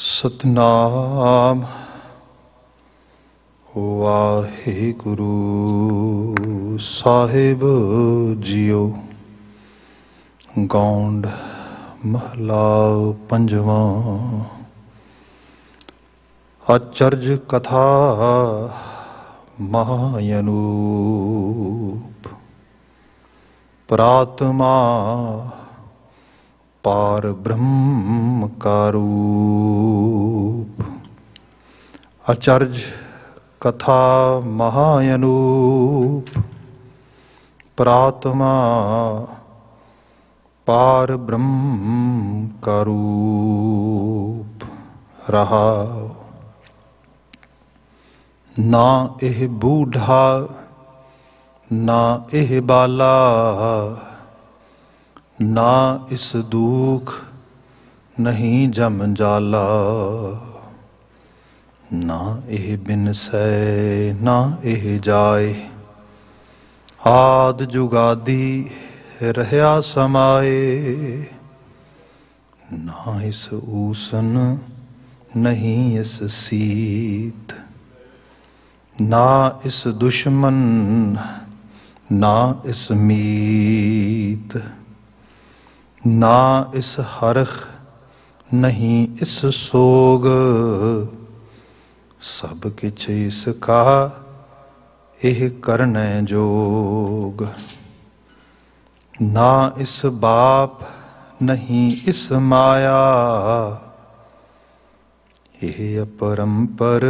ਸਤਨਾਮ ਵਾਹਿਗੁਰੂ ਸਾਹਿਬ ਜੀਓ ਗੌਂਡ ਮਹਲਾ ਪੰਜਵਾਂ ਅਚਰਜ ਕਥਾ ਮਹਾਯਨੂਪ ਪ੍ਰਾਤਮਾ ਪਾਰ ਬ੍ਰਹਮ ਕਾਰੂਪ ਅਚਰਜ ਕਥਾ ਮਹਾਯਨੂਪ ਪ੍ਰਾਤਮਾ ਪਾਰ ਬ੍ਰਹਮ ਕਰੂਪ ਰਹਾ ਨਾ ਇਹ ਬੂਢਾ ਨਾ ਇਹ ਬਾਲਾ ਨਾ ਇਸ ਦੁਖ ਨਹੀਂ ਜਮ ਜਾਲਾ ਨਾ ਇਹ ਸੈ ਨਾ ਇਹ ਜਾਏ ਆਦ ਜੁਗਾਦੀ ਰਹਾ ਸਮਾਏ ਨਾ ਇਸ ਊਸਨ ਨਹੀਂ ਇਸ ਸੀਤ ਨਾ ਇਸ ਦੁਸ਼ਮਨ ਨਾ ਇਸ ਮੀਤ ना इस हरख नहीं इस सोग सब किच इसका यह करण जोग ना इस बाप नहीं इस माया यह अपरंपर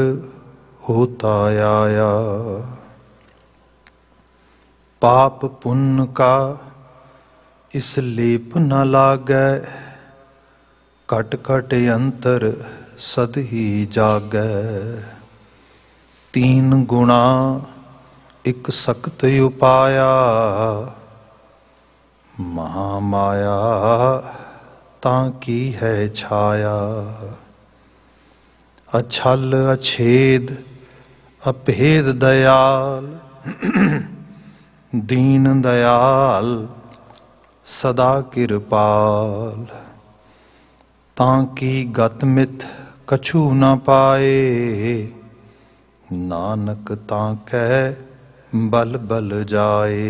होता आया पाप पुन का ਇਸ ਲੇਪ ਨਾ ਲਾਗੈ ਘਟ ਘਟ ਅੰਤਰ ਸਦ ਹੀ ਜਾਗੈ ਤੀਨ ਗੁਣਾ ਇੱਕ ਸਖਤ ਉਪਾਇਆ ਮਹਾ ਮਾਇਆ ਤਾਂ ਕੀ ਹੈ ਛਾਇਆ ਅਛਲ ਅਛੇਦ ਅਭੇਦ ਦਇਆਲ ਦੀਨ ਦਇਆਲ ਸਦਾ ਕਿਰਪਾਲ ਤਾਂ ਕੀ ਗਤ ਮਿਤ ਕਛੂ ਨਾ ਪਾਏ ਨਾਨਕ ਤਾਂ ਕਹਿ ਬਲ ਬਲ ਜਾਏ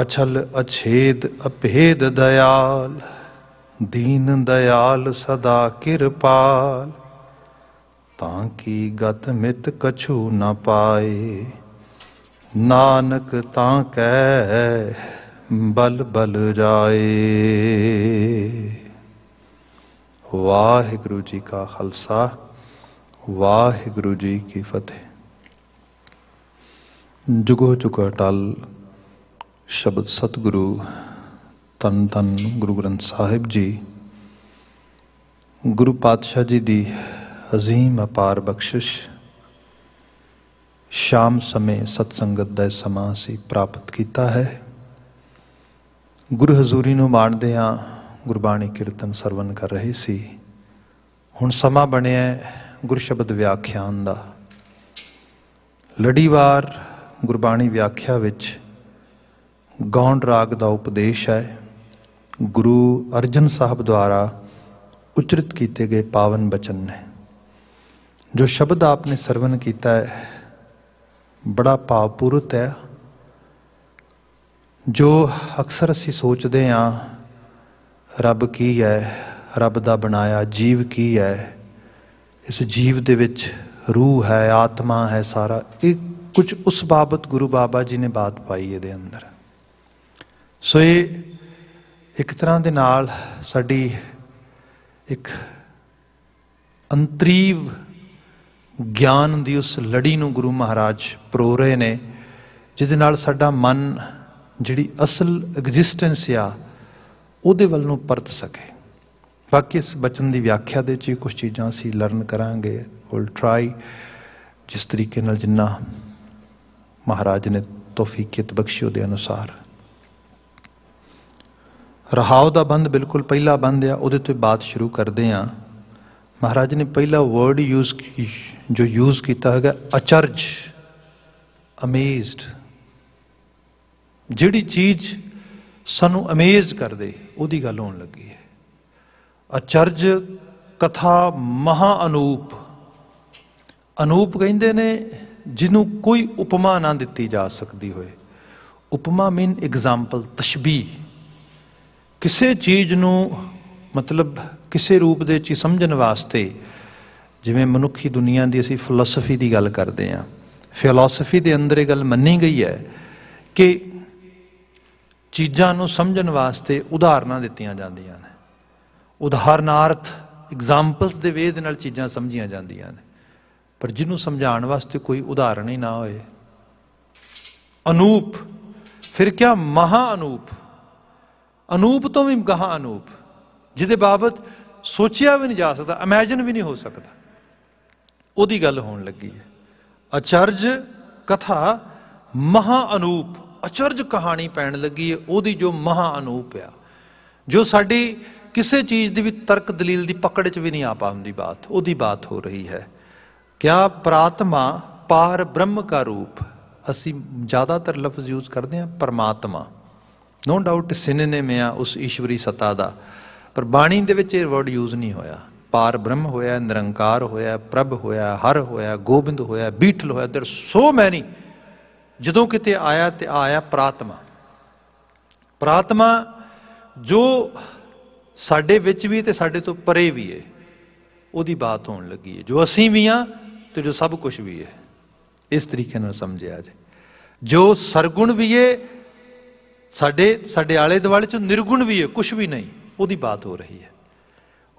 ਅਛਲ ਅਛੇਦ ਅਭੇਦ ਦਇਆਲ ਦੀਨ ਦਇਆਲ ਸਦਾ ਕਿਰਪਾਲ ਤਾਂ ਕੀ ਗਤ ਮਿਤ ਕਛੂ ਨਾ ਪਾਏ ਨਾਨਕ ਤਾਂ ਕਹਿ ਬਲ ਬਲ ਜਾਏ ਵਾਹਿਗੁਰੂ ਜੀ ਕਾ ਖਾਲਸਾ ਵਾਹਿਗੁਰੂ ਜੀ ਕੀ ਫਤਿਹ ਜੁਗੋ ਚੁਕਾ ਟਲ ਸ਼ਬਦ ਸਤਿਗੁਰੂ ਤਨ ਤਨ ਗੁਰੂ ਗ੍ਰੰਥ ਸਾਹਿਬ ਜੀ ਗੁਰੂ ਪਾਤਸ਼ਾਹ ਜੀ ਦੀ ਅਜ਼ੀਮ ਅਪਾਰ ਬਖਸ਼ਿਸ਼ ਸ਼ਾਮ ਸਮੇ ਸਤਸੰਗਤ ਦਾ ਸਮਾਂ ਸੀ ਪ੍ਰਾਪਤ ਕੀਤਾ ਹੈ ਗੁਰੂ ਹਜ਼ੂਰੀ ਨੂੰ ਮਾਣਦੇ ਹਾਂ ਗੁਰਬਾਣੀ ਕੀਰਤਨ ਸਰਵਨ ਕਰ ਰਹੇ ਸੀ ਹੁਣ ਸਮਾਂ ਬਣਿਆ ਗੁਰ ਸ਼ਬਦ ਵਿਆਖਿਆਨ ਦਾ ਲੜੀਵਾਰ ਗੁਰਬਾਣੀ ਵਿਆਖਿਆ ਵਿੱਚ ਗੌਂਡ ਰਾਗ ਦਾ ਉਪਦੇਸ਼ ਹੈ ਗੁਰੂ ਅਰਜਨ ਸਾਹਿਬ ਦੁਆਰਾ ਉਚਰਿਤ ਕੀਤੇ ਗਏ ਪਾਵਨ ਬਚਨ ਨੇ ਜੋ ਸ਼ਬਦ ਆਪਨੇ ਸਰਵਨ ਕੀਤਾ ਹੈ ਬੜਾ ਭਾਵਪੂਰਤ ਹੈ ਜੋ ਅਕਸਰ ਅਸੀਂ ਸੋਚਦੇ ਆ ਰੱਬ ਕੀ ਹੈ ਰੱਬ ਦਾ ਬਣਾਇਆ ਜੀਵ ਕੀ ਹੈ ਇਸ ਜੀਵ ਦੇ ਵਿੱਚ ਰੂਹ ਹੈ ਆਤਮਾ ਹੈ ਸਾਰਾ ਇਹ ਕੁਝ ਉਸ ਬਾਬਤ ਗੁਰੂ ਬਾਬਾ ਜੀ ਨੇ ਬਾਤ ਪਾਈ ਇਹਦੇ ਅੰਦਰ ਸੋ ਇਹ ਇੱਕ ਤਰ੍ਹਾਂ ਦੇ ਨਾਲ ਸਾਡੀ ਇੱਕ ਅੰਤਰੀਵ ਗਿਆਨ ਦੀ ਉਸ ਲੜੀ ਨੂੰ ਗੁਰੂ ਮਹਾਰਾਜ ਪ੍ਰੋ ਰਹੇ ਨੇ ਜਿਹਦੇ ਨਾਲ ਸਾਡਾ ਮਨ ਜਿਹੜੀ ਅਸਲ ਐਗਜ਼ਿਸਟੈਂਸ ਆ ਉਹਦੇ ਵੱਲ ਨੂੰ ਪਰਤ ਸਕੇ ਬਾਕੀ ਇਸ ਬਚਨ ਦੀ ਵਿਆਖਿਆ ਦੇ ਵਿੱਚ ਕੁਝ ਚੀਜ਼ਾਂ ਅਸੀਂ ਲਰਨ ਕਰਾਂਗੇ ਵਿਲ ਟਰਾਈ ਜਿਸ ਤਰੀਕੇ ਨਾਲ ਜਿੰਨਾ ਮਹਾਰਾਜ ਨੇ ਤੌਫੀਕੀਅਤ ਬਖਸ਼ੀ ਉਹਦੇ ਅਨੁਸਾਰ ਰਹਾਉ ਦਾ ਬੰਦ ਬਿਲਕੁਲ ਪਹਿਲਾ ਬੰਦ ਆ ਉਹਦੇ ਤੋਂ ਬਾਤ ਸ਼ੁਰੂ ਕਰਦੇ ਆ ਮਹਾਰਾਜ ਨੇ ਪਹਿਲਾ ਵਰਡ ਯੂਜ਼ ਜੋ ਯੂਜ਼ ਕੀਤਾ ਹੈਗਾ ਅਚਰਜ ਅਮੇਜ਼ਡ ਜਿਹੜੀ ਚੀਜ਼ ਸਾਨੂੰ ਅਮੇਜ਼ ਕਰਦੇ ਉਹਦੀ ਗੱਲ ਹੋਣ ਲੱਗੀ ਹੈ ਅਚਰਜ ਕਥਾ ਮਹਾ ਅਨੂਪ ਅਨੂਪ ਕਹਿੰਦੇ ਨੇ ਜਿਹਨੂੰ ਕੋਈ ਉਪਮਾ ਨਾ ਦਿੱਤੀ ਜਾ ਸਕਦੀ ਹੋਏ ਉਪਮਾ ਮੀਨ ਐਗਜ਼ਾਮਪਲ ਤਸ਼ਬੀਹ ਕਿਸੇ ਚੀਜ਼ ਨੂੰ ਮਤਲਬ ਕਿਸੇ ਰੂਪ ਦੇ ਚ ਸਮਝਣ ਵਾਸਤੇ ਜਿਵੇਂ ਮਨੁੱਖੀ ਦੁਨੀਆ ਦੀ ਅਸੀਂ ਫਲਸਫੀ ਦੀ ਗੱਲ ਕਰਦੇ ਆਂ ਫਿਲਾਸਫੀ ਦੇ ਅੰਦਰ ਇਹ ਗੱਲ ਮੰਨੀ ਗਈ ਹੈ ਕਿ ਚੀਜ਼ਾਂ ਨੂੰ ਸਮਝਣ ਵਾਸਤੇ ਉਦਾਹਰਨਾਂ ਦਿੱਤੀਆਂ ਜਾਂਦੀਆਂ ਨੇ ਉਦਾਹਰਨਾਰਥ ਐਗਜ਼ਾਮਪਲਸ ਦੇ ਵੇਦ ਨਾਲ ਚੀਜ਼ਾਂ ਸਮਝੀਆਂ ਜਾਂਦੀਆਂ ਨੇ ਪਰ ਜਿਹਨੂੰ ਸਮਝਾਉਣ ਵਾਸਤੇ ਕੋਈ ਉਦਾਹਰਣ ਹੀ ਨਾ ਹੋਏ ਅਨੂਪ ਫਿਰ ਕਿਆ ਮਹਾ ਅਨੂਪ ਅਨੂਪ ਤੋਂ ਵੀ ਗਾਹਾਂ ਅਨੂਪ ਜਿਹਦੇ ਬਾਬਤ ਸੋਚਿਆ ਵੀ ਨਹੀਂ ਜਾ ਸਕਦਾ ਇਮੇਜਿਨ ਵੀ ਨਹੀਂ ਹੋ ਸਕਦਾ ਉਹਦੀ ਗੱਲ ਹੋਣ ਲੱਗੀ ਹੈ ਅਚਰਜ ਕਥਾ ਮਹਾ ਅਨੂਪ ਅਚਰਜ ਕਹਾਣੀ ਪੈਣ ਲੱਗੀ ਹੈ ਉਹਦੀ ਜੋ ਮਹਾ ਅਨੂਪ ਆ ਜੋ ਸਾਡੀ ਕਿਸੇ ਚੀਜ਼ ਦੀ ਵੀ ਤਰਕ ਦਲੀਲ ਦੀ ਪਕੜ 'ਚ ਵੀ ਨਹੀਂ ਆ ਪਾਉਂਦੀ ਬਾਤ ਉਹਦੀ ਬਾਤ ਹੋ ਰਹੀ ਹੈ ਕਿਆ ਪ੍ਰਾਤਮਾ ਪਾਰ ਬ੍ਰਹਮ ਦਾ ਰੂਪ ਅਸੀਂ ਜ਼ਿਆਦਾਤਰ ਲਫ਼ਜ਼ ਯੂਜ਼ ਕਰਦੇ ਹਾਂ ਪਰਮਾਤਮਾ ਨੋ ਡਾਊਟ ਸਿਨੇਨੇ ਆ ਉਸ ਈਸ਼ਵਰੀ ਸਤਾ ਦਾ ਪਰ ਬਾਣੀ ਦੇ ਵਿੱਚ ਇਹ ਵਰਡ ਯੂਜ਼ ਨਹੀਂ ਹੋਇਆ ਪਾਰ ਬ੍ਰਹਮ ਹੋਇਆ ਨਿਰੰਕਾਰ ਹੋਇਆ ਪ੍ਰਭ ਹੋਇਆ ਹਰ ਹੋਇਆ ਗੋਬਿੰਦ ਹੋਇਆ ਬੀਠਲ ਹੋਇਆ देयर ਸੋ ਮੈਨੀ ਜਦੋਂ ਕਿਤੇ ਆਇਆ ਤੇ ਆਇਆ ਪ੍ਰਾਤਮਾ ਪ੍ਰਾਤਮਾ ਜੋ ਸਾਡੇ ਵਿੱਚ ਵੀ ਤੇ ਸਾਡੇ ਤੋਂ ਪਰੇ ਵੀ ਹੈ ਉਹਦੀ ਬਾਤ ਹੋਣ ਲੱਗੀ ਹੈ ਜੋ ਅਸੀਂ ਵੀ ਆ ਤੇ ਜੋ ਸਭ ਕੁਝ ਵੀ ਹੈ ਇਸ ਤਰੀਕੇ ਨਾਲ ਸਮਝਿਆ ਜੇ ਜੋ ਸਰਗੁਣ ਵੀ ਹੈ ਸਾਡੇ ਸਾਡੇ ਆਲੇ ਦੁਆਲੇ ਚ ਨਿਰਗੁਣ ਵੀ ਹੈ ਕੁਝ ਵੀ ਨਹੀਂ ਉਹਦੀ ਬਾਤ ਹੋ ਰਹੀ ਹੈ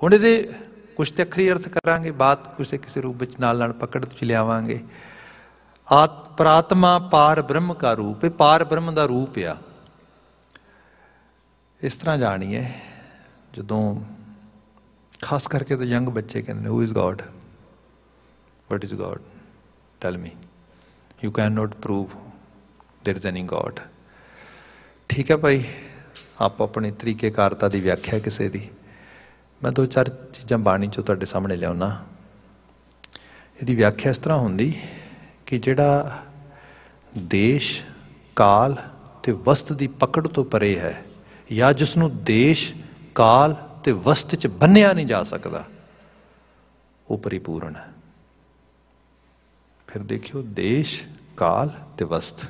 ਹੁਣ ਇਹਦੇ ਕੁਝ ਤੇ ਅਖਰੀ ਅਰਥ ਕਰਾਂਗੇ ਬਾਤ ਕਿਸੇ ਕਿਸੇ ਰੂਪ ਵਿੱਚ ਨਾਲ ਨਾਲ ਪਕੜ ਚ ਲਿਆਵਾਂਗੇ ਆਤ ਪ੍ਰਾਤਮਾ ਪਾਰ ਬ੍ਰਹਮ ਦਾ ਰੂਪ ਹੈ ਪਾਰ ਬ੍ਰਹਮ ਦਾ ਰੂਪ ਆ ਇਸ ਤਰ੍ਹਾਂ ਜਾਣੀਏ ਜਦੋਂ ਖਾਸ ਕਰਕੇ ਤਾਂ ਯੰਗ ਬੱਚੇ ਕਹਿੰਦੇ ਨੇ who is God what is God tell me you can not prove there is any God ਠੀਕ ਹੈ ਭਾਈ ਆਪ ਆਪਣੇ ਤਰੀਕੇ ਕਰਤਾ ਦੀ ਵਿਆਖਿਆ ਕਿਸੇ ਦੀ ਮੈਂ ਦੋ ਚਾਰ ਚੀਜ਼ਾਂ ਬਾਣੀ ਚੋਂ ਤੁਹਾਡੇ ਸਾਹਮਣੇ ਲਿਆਉਣਾ ਇਹਦੀ ਵਿਆਖਿਆ ਇਸ ਤਰ੍ਹਾਂ ਹੁੰਦੀ ਕਿ ਜਿਹੜਾ ਦੇਸ਼ ਕਾਲ ਤੇ ਵਸਤ ਦੀ ਪਕੜ ਤੋਂ ਪਰੇ ਹੈ ਜਾਂ ਜਿਸ ਨੂੰ ਦੇਸ਼ ਕਾਲ ਤੇ ਵਸਤ 'ਚ ਬੰਨਿਆ ਨਹੀਂ ਜਾ ਸਕਦਾ ਉਹ ਪਰਿਪੂਰਨ ਹੈ ਫਿਰ ਦੇਖਿਓ ਦੇਸ਼ ਕਾਲ ਤੇ ਵਸਤ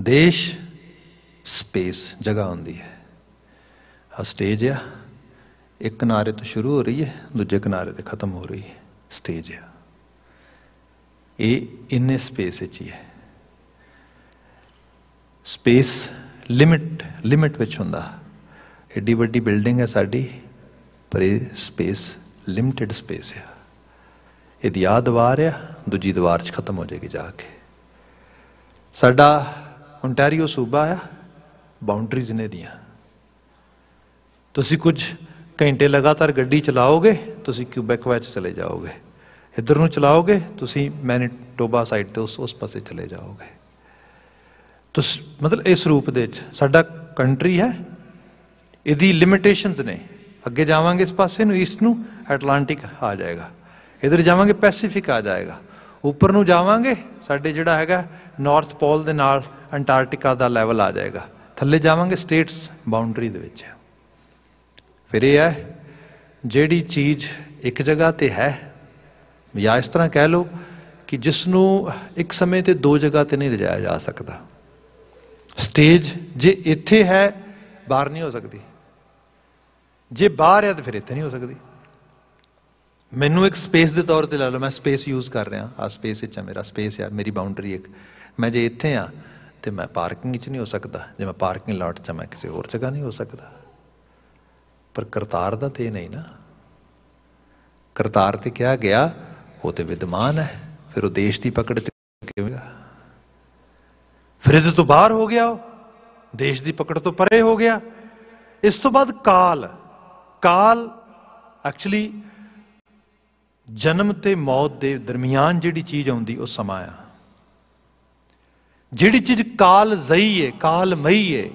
ਦੇਸ਼ ਸਪੇਸ ਜਗ੍ਹਾ ਹੁੰਦੀ ਹੈ ਸਟੇਜ ਆ ਇੱਕ ਕਿਨਾਰੇ ਤੋਂ ਸ਼ੁਰੂ ਹੋ ਰਹੀ ਹੈ ਦੂਜੇ ਕਿਨਾਰੇ ਤੇ ਖਤਮ ਹੋ ਰਹੀ ਹੈ ਸਟੇਜ ਆ ਇਹ ਇੰਨੇ ਸਪੇਸ ਵਿੱਚ ਹੀ ਹੈ ਸਪੇਸ ਲਿਮਿਟ ਲਿਮਿਟ ਵਿੱਚ ਹੁੰਦਾ ਏਡੀ ਵੱਡੀ ਬਿਲਡਿੰਗ ਹੈ ਸਾਡੀ ਪਰ ਇਹ ਸਪੇਸ ਲਿਮਟਿਡ ਸਪੇਸ ਹੈ ਇਹ ਆ ਦਵਾਰ ਆ ਦੂਜੀ ਦੀਵਾਰ 'ਚ ਖਤਮ ਹੋ ਜਾਏਗੀ ਜਾ ਕੇ ਸਾਡਾ ਓਨਟਾਰੀਓ ਸੂਬਾ ਆ ਬਾਉਂਡਰੀਜ਼ ਨੇ ਦੀਆਂ ਤੁਸੀਂ ਕੁਝ ਘੰਟੇ ਲਗਾਤਾਰ ਗੱਡੀ ਚਲਾਓਗੇ ਤੁਸੀਂ ਕਿਊਬੈਕ ਵਿੱਚ ਚਲੇ ਜਾਓਗੇ ਇੱਧਰ ਨੂੰ ਚਲਾਓਗੇ ਤੁਸੀਂ ਮੈਨੀਟੋਬਾ ਸਾਈਡ ਤੇ ਉਸ ਉਸ ਪਾਸੇ ਚਲੇ ਜਾਓਗੇ ਤੁਸ ਮਤਲਬ ਇਸ ਰੂਪ ਦੇ ਵਿੱਚ ਸਾਡਾ ਕੰਟਰੀ ਹੈ ਇਹਦੀ ਲਿਮਿਟੇਸ਼ਨਸ ਨੇ ਅੱਗੇ ਜਾਵਾਂਗੇ ਇਸ ਪਾਸੇ ਨੂੰ ਈਸਟ ਨੂੰ ਐਟਲਾਂਟਿਕ ਆ ਜਾਏਗਾ ਇਧਰ ਜਾਵਾਂਗੇ ਪੈਸੀਫਿਕ ਆ ਜਾਏਗਾ ਉੱਪਰ ਨੂੰ ਜਾਵਾਂਗੇ ਸਾਡੇ ਜਿਹੜਾ ਹੈਗਾ ਨਾਰਥ ਪੋਲ ਦੇ ਨਾਲ ਅੰਟਾਰਕਟਿਕਾ ਦਾ ਲੈਵਲ ਆ ਜਾਏਗਾ ਥੱਲੇ ਜਾਵਾਂਗੇ ਸਟੇਟਸ ਬਾਉਂਡਰੀ ਦੇ ਵਿੱਚ ਫਿਰ ਇਹ ਹੈ ਜਿਹੜੀ ਚੀਜ਼ ਇੱਕ ਜਗ੍ਹਾ ਤੇ ਹੈ ਜਾਂ ਇਸ ਤਰ੍ਹਾਂ ਕਹਿ ਲਓ ਕਿ ਜਿਸ ਨੂੰ ਇੱਕ ਸਮੇਂ ਤੇ ਦੋ ਜਗ੍ਹਾ ਤੇ ਨਹੀਂ ਲਿਜਾਇਆ ਜਾ ਸਕਦਾ ਸਟੇਜ ਜੇ ਇੱਥੇ ਹੈ ਬਾਹਰ ਨਹੀਂ ਹੋ ਸਕਦੀ ਜੇ ਬਾਹਰ ਹੈ ਤਾਂ ਫਿਰ ਇੱਥੇ ਨਹੀਂ ਹੋ ਸਕਦੀ ਮੈਨੂੰ ਇੱਕ ਸਪੇਸ ਦੇ ਤੌਰ ਤੇ ਲੈ ਲਓ ਮੈਂ ਸਪੇਸ ਯੂਜ਼ ਕਰ ਰਿਹਾ ਆ ਸਪੇਸ ਇੱਚ ਆ ਮੇਰਾ ਸਪੇਸ ਆ ਮੇਰੀ ਬਾਉਂਡਰੀ ਇੱਕ ਮੈਂ ਜੇ ਇੱਥੇ ਆ ਤੇ ਮੈਂ ਪਾਰਕਿੰਗ ਵਿੱਚ ਨਹੀਂ ਹੋ ਸਕਦਾ ਜੇ ਮੈਂ ਪਾਰਕਿੰਗ ਲਾਟ 'ਚ ਮੈਂ ਕਿਸੇ ਹੋਰ ਜਗ੍ਹਾ ਨਹੀਂ ਹੋ ਸਕਦਾ ਪਰ ਕਰਤਾਰ ਦਾ ਤੇ ਨਹੀਂ ਨਾ ਕਰਤਾਰ ਤੇ ਕਿਹਾ ਗਿਆ ਉਹ ਤੇ ਵਿਦਮਾਨ ਹੈ ਫਿਰ ਉਹ ਦੇਸ਼ ਦੀ ਪਕੜ ਤੇ ਕਿਵੇਂ ਫਿਰ ਇਹ ਤੋਂ ਬਾਹਰ ਹੋ ਗਿਆ ਦੇਸ਼ ਦੀ ਪਕੜ ਤੋਂ ਪਰੇ ਹੋ ਗਿਆ ਇਸ ਤੋਂ ਬਾਅਦ ਕਾਲ ਕਾਲ ਐਕਚੁਅਲੀ ਜਨਮ ਤੇ ਮੌਤ ਦੇ ਦਰਮਿਆਨ ਜਿਹੜੀ ਚੀਜ਼ ਆਉਂਦੀ ਉਹ ਸਮਾਂ ਆ ਜਿਹੜੀ ਚੀਜ਼ ਕਾਲ ਜ਼ਈ ਹੈ ਕਾਲ ਮਈ ਹੈ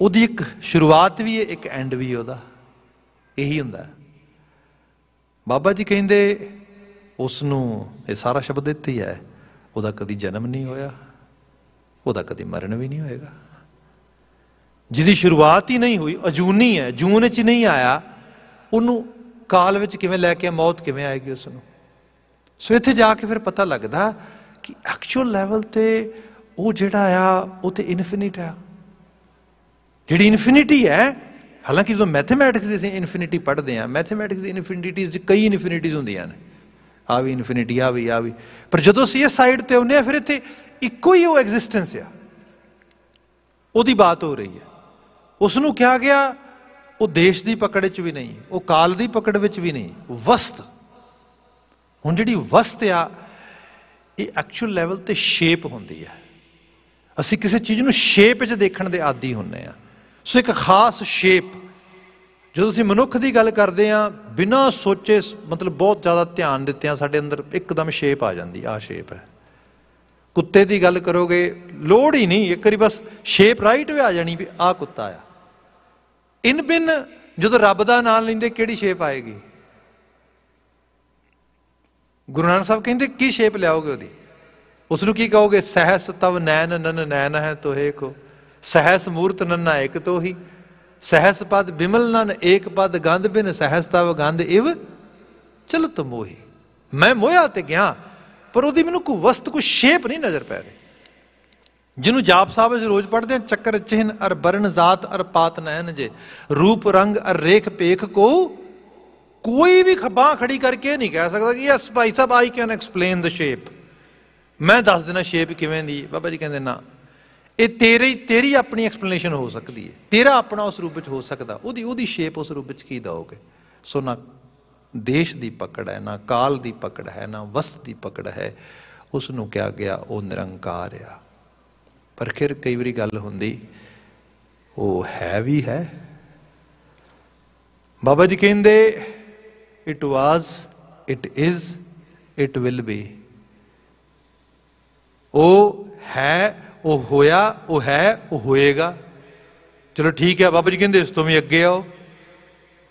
ਉਹਦੀ ਇੱਕ ਸ਼ੁਰੂਆਤ ਵੀ ਹੈ ਇੱਕ ਐਂਡ ਵੀ ਉਹਦਾ ਇਹੀ ਹੁੰਦਾ ਬਾਬਾ ਜੀ ਕਹਿੰਦੇ ਉਸ ਨੂੰ ਇਹ ਸਾਰਾ ਸ਼ਬਦ ਦਿੱਤੀ ਹੈ ਉਹਦਾ ਕਦੀ ਜਨਮ ਨਹੀਂ ਹੋਇਆ ਉਹਦਾ ਕਦੀ ਮਰਨ ਵੀ ਨਹੀਂ ਹੋਏਗਾ ਜਿਹਦੀ ਸ਼ੁਰੂਆਤ ਹੀ ਨਹੀਂ ਹੋਈ ਅਜੂਨੀ ਹੈ ਜੂਨ ਵਿੱਚ ਨਹੀਂ ਆਇਆ ਉਹਨੂੰ ਕਾਲ ਵਿੱਚ ਕਿਵੇਂ ਲੈ ਕੇ ਮੌਤ ਕਿਵੇਂ ਆਏਗੀ ਉਸ ਨੂੰ ਸੋ ਇੱਥੇ ਜਾ ਕੇ ਫਿਰ ਪਤਾ ਲੱਗਦਾ ਕਿ ਐਕਚੁਅਲ ਲੈਵਲ ਤੇ ਉਹ ਜਿਹੜਾ ਆ ਉਹ ਤੇ ਇਨਫਿਨਿਟ ਆ ਜਿਹੜੀ ਇਨਫਿਨਿਟੀ ਹੈ ਹਾਲਾਂਕਿ ਜਦੋਂ ਮੈਥਮੈਟਿਕਸ ਦੇ ਅਸੀਂ ਇਨਫਿਨਿਟੀ ਪੜ੍ਹਦੇ ਆ ਮੈਥਮੈਟਿਕਸ ਦੀ ਇਨਫਿਨਿਟੀਜ਼ ਕਈ ਇਨਫਿਨਿਟੀਜ਼ ਹੁੰਦੀਆਂ ਨੇ ਆ ਵੀ ਇਨਫਿਨਿਟੀ ਆ ਵੀ ਆ ਵੀ ਪਰ ਜਦੋਂ ਅਸੀਂ ਇਸ ਸਾਈਡ ਤੇ ਆਉਨੇ ਆ ਫਿਰ ਇੱਥੇ ਇੱਕੋ ਹੀ ਉਹ ਐਗਜ਼ਿਸਟੈਂਸ ਆ ਉਹਦੀ ਬਾਤ ਹੋ ਰਹੀ ਹੈ ਉਸ ਨੂੰ ਕਿਹਾ ਗਿਆ ਉਹ ਦੇਸ਼ ਦੀ ਪਕੜ ਵਿੱਚ ਵੀ ਨਹੀਂ ਉਹ ਕਾਲ ਦੀ ਪਕੜ ਵਿੱਚ ਵੀ ਨਹੀਂ ਵਸਤ ਹੁਣ ਜਿਹੜੀ ਵਸਤ ਆ ਇਹ ਐਕਚੁਅਲ ਲੈਵਲ ਤੇ ਸ਼ੇਪ ਹੁੰਦੀ ਹੈ ਅਸੀਂ ਕਿਸੇ ਚੀਜ਼ ਨੂੰ ਸ਼ੇਪ ਵਿੱਚ ਦੇਖਣ ਦੇ ਆਦੀ ਹੁੰਨੇ ਆ ਸੋ ਇੱਕ ਖਾਸ ਸ਼ੇਪ ਜਦੋਂ ਅਸੀਂ ਮਨੁੱਖ ਦੀ ਗੱਲ ਕਰਦੇ ਆ ਬਿਨਾਂ ਸੋਚੇ ਮਤਲਬ ਬਹੁਤ ਜ਼ਿਆਦਾ ਧਿਆਨ ਦਿੱਤੇ ਆ ਸਾਡੇ ਅੰਦਰ ਇੱਕਦਮ ਸ਼ੇਪ ਆ ਜਾਂਦੀ ਆ ਸ਼ੇਪ ਹੈ ਕੁੱਤੇ ਦੀ ਗੱਲ ਕਰੋਗੇ ਲੋੜ ਹੀ ਨਹੀਂ ਇੱਕ ਵਾਰੀ ਬਸ ਸ਼ੇਪ ਰਾਈਟ ਵੀ ਆ ਜਾਣੀ ਵੀ ਆ ਕੁੱਤਾ ਆ ਇਨ ਬਿਨ ਜਦੋਂ ਰੱਬ ਦਾ ਨਾਮ ਲੈਂਦੇ ਕਿਹੜੀ ਸ਼ੇਪ ਆਏਗੀ ਗੁਰੂ ਨਾਨਕ ਸਾਹਿਬ ਕਹਿੰਦੇ ਕੀ ਸ਼ੇਪ ਲਿਆਓਗੇ ਉਹਦੀ ਉਸ ਨੂੰ ਕੀ ਕਹੋਗੇ ਸਹਸ ਤਵ ਨੈਨ ਨਨ ਨੈਨ ਹੈ ਤੋਹੇ ਕੋ ਸਹਸ ਮੂਰਤ ਨੰਨਾ ਇਕ ਤੋਹੀ ਸਹਸ ਪਦ ਬਿਮਲ ਨਨ ਏਕ ਪਦ ਗੰਧ ਬਿਨ ਸਹਸ ਤਵ ਗੰਧ ਇਵ ਚਲਤ ਮੋਹੀ ਮੈਂ ਮੋਇਆ ਤੇ ਗਿਆ ਪਰ ਉਹਦੀ ਮੈਨੂੰ ਕੋਈ ਵਸਤ ਕੋਈ ਸ਼ੇਪ ਨਹੀਂ ਨਜ਼ਰ ਪੈ ਰਹੀ ਜਿਹਨੂੰ ਜਾਪ ਸਾਹਿਬ ਅਸੀਂ ਰੋਜ਼ ਪੜ੍ਹਦੇ ਹਾਂ ਚੱਕਰ ਚਿਹਨ ਅਰ ਬਰਨ ਜ਼ਾਤ ਅਰ ਪਾਤ ਨੈਨ ਜੇ ਰੂਪ ਰੰਗ ਅਰ ਰੇਖ ਪੇਖ ਕੋ ਕੋਈ ਵੀ ਖਬਾਂ ਖੜੀ ਕਰਕੇ ਨਹੀਂ ਕਹਿ ਸਕਦਾ ਕਿ ਇਸ ਭਾਈ ਸਾਹਿਬ I can explain the shape ਮੈਂ ਦੱਸ ਦੇਣਾ ਸ਼ੇਪ ਕਿਵੇਂ ਦੀ ਬਾਬਾ ਜੀ ਕਹਿੰਦੇ ਨਾ ਇਹ ਤੇਰੀ ਤੇਰੀ ਆਪਣੀ ਐਕਸਪਲੇਨੇਸ਼ਨ ਹੋ ਸਕਦੀ ਹੈ ਤੇਰਾ ਆਪਣਾ ਉਸ ਰੂਪ ਵਿੱਚ ਹੋ ਸਕਦਾ ਉਹਦੀ ਉਹਦੀ ਸ਼ੇਪ ਉਸ ਰੂਪ ਵਿੱਚ ਕੀ ਦਾਓਗੇ ਸੋ ਨਾ ਦੇਸ਼ ਦੀ ਪਕੜ ਹੈ ਨਾ ਕਾਲ ਦੀ ਪਕੜ ਹੈ ਨਾ ਵਸਤ ਦੀ ਪਕੜ ਹੈ ਉਸ ਨੂੰ ਕਿਹਾ ਗਿਆ ਉਹ ਨਿਰੰਕਾਰ ਆ ਪਰ ਫਿਰ ਕਈ ਵਾਰੀ ਗੱਲ ਹੁੰਦੀ ਉਹ ਹੈ ਵੀ ਹੈ ਬਾਬਾ ਜੀ ਕਹਿੰਦੇ it was it is it will be ਉਹ ਹੈ ਉਹ ਹੋਇਆ ਉਹ ਹੈ ਉਹ ਹੋਏਗਾ ਚਲੋ ਠੀਕ ਹੈ ਬਾਬਾ ਜੀ ਕਹਿੰਦੇ ਇਸ ਤੋਂ ਵੀ ਅੱਗੇ ਆਓ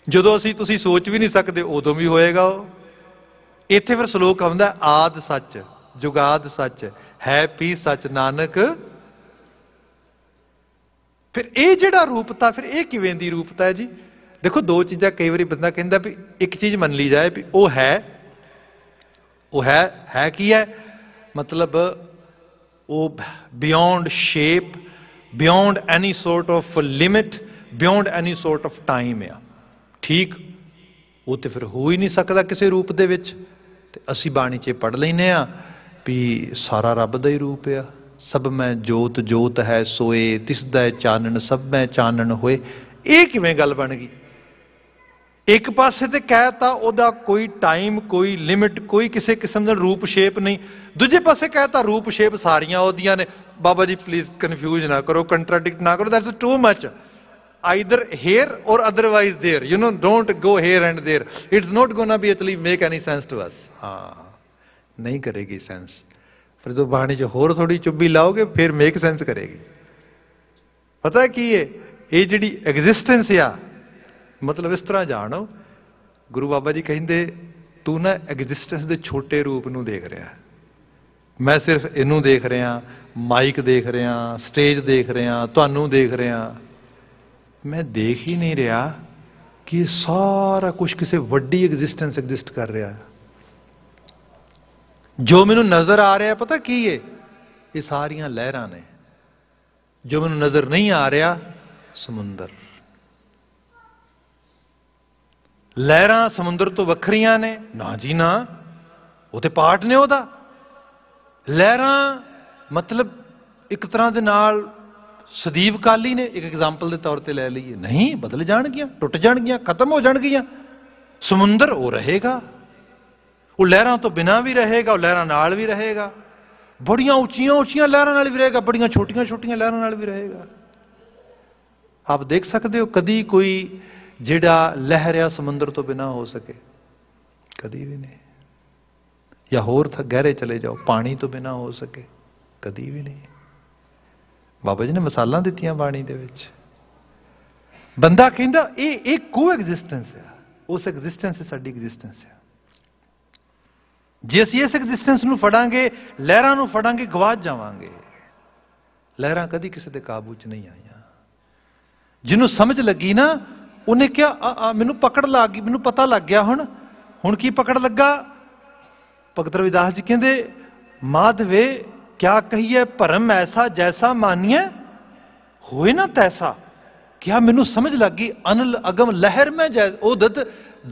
ਜਦੋਂ ਅਸੀਂ ਤੁਸੀਂ ਸੋਚ ਵੀ ਨਹੀਂ ਸਕਦੇ ਉਦੋਂ ਵੀ ਹੋਏਗਾ ਉਹ ਇੱਥੇ ਫਿਰ ਸ਼ਲੋਕ ਆਉਂਦਾ ਆਦ ਸੱਚ ਜੁਗਾਦ ਸੱਚ ਹੈ ਪੀ ਸੱਚ ਨਾਨਕ ਫਿਰ ਇਹ ਜਿਹੜਾ ਰੂਪਤਾ ਫਿਰ ਇਹ ਕਿਵੇਂ ਦੀ ਰੂਪਤਾ ਹੈ ਜੀ ਦੇਖੋ ਦੋ ਚੀਜ਼ਾਂ ਕਈ ਵਾਰੀ ਬੰਦਾ ਕਹਿੰਦਾ ਵੀ ਇੱਕ ਚੀਜ਼ ਮੰਨ ਲਈ ਜਾਏ ਵੀ ਉਹ ਹੈ ਉਹ ਹੈ ਹੈ ਕੀ ਹੈ ਮਤਲਬ ਉਹ beyond shape beyond any sort of limit beyond any sort of time ਆ ਠੀਕ ਉਹ ਤੇ ਫਿਰ ਹੋ ਹੀ ਨਹੀਂ ਸਕਦਾ ਕਿਸੇ ਰੂਪ ਦੇ ਵਿੱਚ ਤੇ ਅਸੀਂ ਬਾਣੀ 'ਚ ਪੜ ਲੈਨੇ ਆ ਵੀ ਸਾਰਾ ਰੱਬ ਦਾ ਹੀ ਰੂਪ ਆ ਸਭ ਮੈਂ ਜੋਤ ਜੋਤ ਹੈ ਸੋਏ ਤਿਸ ਦਾ ਚਾਨਣ ਸਭ ਮੈਂ ਚਾਨਣ ਹੋਏ ਇਹ ਕਿਵੇਂ ਗੱਲ ਬਣ ਗਈ ਇੱਕ ਪਾਸੇ ਤੇ ਕਹਿਤਾ ਉਹਦਾ ਕੋਈ ਟਾਈਮ ਕੋਈ ਲਿਮਿਟ ਕੋਈ ਕਿਸੇ ਕਿਸਮ ਦਾ ਰੂਪ ਸ਼ੇਪ ਨਹੀਂ ਦੂਜੇ ਪਾਸੇ ਕਹਿਤਾ ਰੂਪ ਸ਼ੇਪ ਸਾਰੀਆਂ ਉਹਦੀਆਂ ਨੇ ਬਾਬਾ ਜੀ ਪਲੀਜ਼ ਕਨਫਿਊਜ਼ ਨਾ ਕਰੋ ਕੰਟਰਡਿਕਟ ਨਾ ਕਰੋ that's too much either here or otherwise there you know don't go here and there it's not gonna be at all make any sense to us ਹਾਂ ਨਹੀਂ ਕਰੇਗੀ ਸੈਂਸ ਫਿਰ ਜੋ ਬਾਣੀ ਜੋ ਹੋਰ ਥੋੜੀ ਚੁੱਭੀ ਲਾਓਗੇ ਫਿਰ ਮੇਕ ਸੈਂਸ ਕਰੇਗੀ ਪਤਾ ਕੀ ਹੈ ਇਹ ਜਿਹੜੀ ਐਗਜ਼ਿਸਟੈਂਸ ਆ ਮਤਲਬ ਇਸ ਤਰ੍ਹਾਂ ਜਾਣੋ ਗੁਰੂ ਬਾਬਾ ਜੀ ਕਹਿੰਦੇ ਤੂੰ ਨਾ ਐਗਜ਼ਿਸਟੈਂਸ ਦੇ ਛੋਟੇ ਰੂਪ ਨੂੰ ਦੇਖ ਰਿਹਾ ਮੈਂ ਸਿਰਫ ਇਹਨੂੰ ਦੇਖ ਰਿਹਾ ਮਾਈਕ ਦੇਖ ਰਿਹਾ ਸਟੇਜ ਦੇਖ ਰਿਹਾ ਤੁਹਾਨੂੰ ਦੇਖ ਰਿਹਾ ਮੈਂ ਦੇਖ ਹੀ ਨਹੀਂ ਰਿਹਾ ਕਿ ਸਾਰਾ ਕੁਝ ਕਿਸੇ ਵੱਡੀ ਐਗਜ਼ਿਸਟੈਂਸ ਐਗਜ਼ਿਸਟ ਕਰ ਰਿਹਾ ਹੈ ਜੋ ਮੈਨੂੰ ਨਜ਼ਰ ਆ ਰਿਹਾ ਪਤਾ ਕੀ ਏ ਇਹ ਸਾਰੀਆਂ ਲਹਿਰਾਂ ਨੇ ਜੋ ਮੈਨੂੰ ਨਜ਼ਰ ਨਹੀਂ ਆ ਰਿਹਾ ਸਮੁੰਦਰ ਲਹਿਰਾਂ ਸਮੁੰਦਰ ਤੋਂ ਵੱਖਰੀਆਂ ਨੇ ਨਾ ਜੀ ਨਾ ਉਹ ਤੇ ਪਾਰਟ ਨੇ ਉਹਦਾ ਲਹਿਰਾਂ ਮਤਲਬ ਇੱਕ ਤਰ੍ਹਾਂ ਦੇ ਨਾਲ ਸਦੀਵ ਕਾਲੀ ਨੇ ਇੱਕ ਐਗਜ਼ਾਮਪਲ ਦੇ ਤੌਰ ਤੇ ਲੈ ਲਈਏ ਨਹੀਂ ਬਦਲ ਜਾਣਗੀਆਂ ਟੁੱਟ ਜਾਣਗੀਆਂ ਖਤਮ ਹੋ ਜਾਣਗੀਆਂ ਸਮੁੰਦਰ ਉਹ ਰਹੇਗਾ ਉਹ ਲਹਿਰਾਂ ਤੋਂ ਬਿਨਾ ਵੀ ਰਹੇਗਾ ਉਹ ਲਹਿਰਾਂ ਨਾਲ ਵੀ ਰਹੇਗਾ ਬੜੀਆਂ ਉੱਚੀਆਂ ਉੱਚੀਆਂ ਲਹਿਰਾਂ ਨਾਲ ਵੀ ਰਹੇਗਾ ਬੜੀਆਂ ਛੋਟੀਆਂ ਛੋਟੀਆਂ ਲਹਿਰਾਂ ਨਾਲ ਵੀ ਰਹੇਗਾ ਆਪ ਦੇਖ ਸਕਦੇ ਹੋ ਕਦੀ ਕੋਈ ਜਿਹੜਾ ਲਹਿਰਿਆ ਸਮੁੰਦਰ ਤੋਂ ਬਿਨਾ ਹੋ ਸਕੇ ਕਦੀ ਵੀ ਨਹੀਂ ਜਾਂ ਹੋਰ ਗਹਿਰੇ ਚਲੇ ਜਾਓ ਪਾਣੀ ਤੋਂ ਬਿਨਾ ਹੋ ਸਕੇ ਕਦੀ ਵੀ ਨਹੀਂ ਬਾਬਾ ਜੀ ਨੇ ਮਸਾਲਾ ਦਿੱਤੀਆਂ ਬਾਣੀ ਦੇ ਵਿੱਚ ਬੰਦਾ ਕਹਿੰਦਾ ਇਹ ਇੱਕ ਕੋ ਐਗਜ਼ਿਸਟੈਂਸ ਹੈ ਉਸ ਐਗਜ਼ਿਸਟੈਂਸ ਹੈ ਸਾਡੀ ਐਗਜ਼ਿਸਟੈਂਸ ਹੈ ਜੇ ਅਸੀਂ ਇਸ ਐਗਜ਼ਿਸਟੈਂਸ ਨੂੰ ਫੜਾਂਗੇ ਲਹਿਰਾਂ ਨੂੰ ਫੜਾਂਗੇ ਗਵਾਚ ਜਾਵਾਂਗੇ ਲਹਿਰਾਂ ਕਦੀ ਕਿਸੇ ਦੇ ਕਾਬੂ 'ਚ ਨਹੀਂ ਆਈਆਂ ਜਿਹਨੂੰ ਸਮਝ ਲੱਗੀ ਨਾ ਉਹਨੇ ਕਿਹਾ ਮੈਨੂੰ ਪਕੜ ਲੱਗ ਗਈ ਮੈਨੂੰ ਪਤਾ ਲੱਗ ਗਿਆ ਹੁਣ ਹੁਣ ਕੀ ਪਕੜ ਲੱਗਾ ਭਗਤ ਰਵਿਦਾਸ ਜੀ ਕਹਿੰਦੇ ਮਾਧਵੇ ਕਿਆ ਕਹੀਏ ਭਰਮ ਐਸਾ ਜੈਸਾ ਮਾਨੀਏ ਹੋਏ ਨਾ ਤੈਸਾ ਕਿਆ ਮੈਨੂੰ ਸਮਝ ਲੱਗ ਗਈ ਅਨਲ ਅਗਮ ਲਹਿਰ ਮੈਂ ਜੈ ਉਦਤ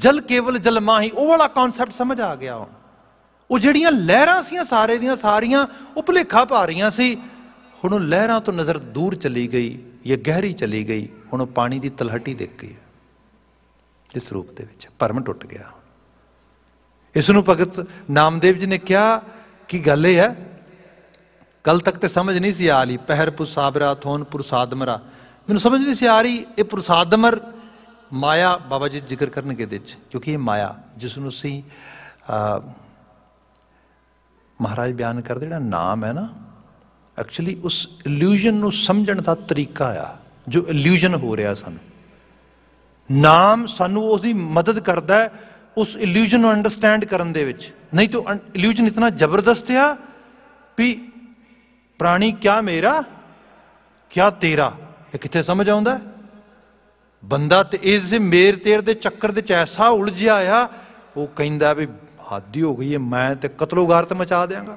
ਜਲ ਕੇਵਲ ਜਲ ਮਾਹੀ ਉਹ ਵਾਲਾ ਕਨਸੈਪਟ ਸਮਝ ਆ ਗਿਆ ਹੁਣ ਉਹ ਜਿਹੜੀਆਂ ਲਹਿਰਾਂ ਸੀਆਂ ਸਾਰੇ ਦੀਆਂ ਸਾਰੀਆਂ ਉਹ ਭੁਲੇਖਾ ਪਾ ਰਹੀਆਂ ਸੀ ਹੁਣ ਲਹਿਰਾਂ ਤੋਂ ਨਜ਼ਰ ਦੂਰ ਚਲੀ ਗਈ ਇਹ ਗਹਿਰੀ ਚਲੀ ਗਈ ਹੁਣ ਉਹ ਪਾਣੀ ਦੀ ਤਲਹਟੀ ਦਿਖ ਗਈ ਹੈ ਇਸ ਰੂਪ ਦੇ ਵਿੱਚ ਪਰਮ ਟੁੱਟ ਗਿਆ ਇਸ ਨੂੰ ਭਗਤ ਨਾਮਦੇਵ ਜੀ ਨੇ ਕਿਹਾ ਕਿ ਗੱਲ ਇਹ ਹੈ ਕੱਲ ਤੱਕ ਤੇ ਸਮਝ ਨਹੀਂ ਸੀ ਆ ਲਈ ਪਹਿਰ ਸਾਬਰਾ ਥੋਨ ਪ੍ਰਸਾਦਮਰਾ ਮੈਨੂੰ ਸਮਝ ਨਹੀਂ ਸੀ ਆ ਰਹੀ ਇਹ ਪ੍ਰਸਾਦਮਰ ਮਾਇਆ ਬਾਬਾ ਜੀ ਜ਼ਿਕਰ ਕਰਨਗੇ ਦੇ ਵਿੱਚ ਕਿਉਂਕਿ ਇਹ ਮਾਇਆ ਜਿਸ ਨੂੰ ਅਸੀਂ ਮਹਾਰਾਜ ਬਿਆਨ ਕਰਦੇ ਜਿਹੜਾ ਨਾਮ ਹੈ ਨਾ ਐਕਚੁਅਲੀ ਉਸ ਇਲੂਜਨ ਨੂੰ ਸਮਝਣ ਦਾ ਤਰੀਕਾ ਆ ਜੋ ਇਲੂਜਨ ਹੋ ਰਿਹਾ ਸਾਨੂੰ ਨਾਮ ਸਾਨੂੰ ਉਸ ਦੀ ਮਦਦ ਕਰਦਾ ਉਸ ਇਲੂਜਨ ਨੂੰ ਅੰਡਰਸਟੈਂਡ ਕਰਨ ਦੇ ਵਿੱਚ ਨਹੀਂ ਤਾਂ ਇਲੂਜਨ ਇਤਨਾ ਜ਼ਬਰਦਸਤ ਆ ਵੀ ਪ੍ਰਾਣੀ ਕਿਆ ਮੇਰਾ ਕਿਆ ਤੇਰਾ ਇਹ ਕਿੱਥੇ ਸਮਝ ਆਉਂਦਾ ਬੰਦਾ ਤੇ ਇਸ ਮੇਰ ਤੇਰ ਦੇ ਚੱਕਰ ਦੇ ਚ ਐਸਾ ਉਲਝਿਆ ਆ ਉਹ ਕਹਿੰਦਾ ਵੀ ਹੱਦ ਹੀ ਹੋ ਗਈ ਹੈ ਮੈਂ ਤੇ ਕਤਲੋਗਾਰਤ ਮਚਾ ਦੇਵਾਂਗਾ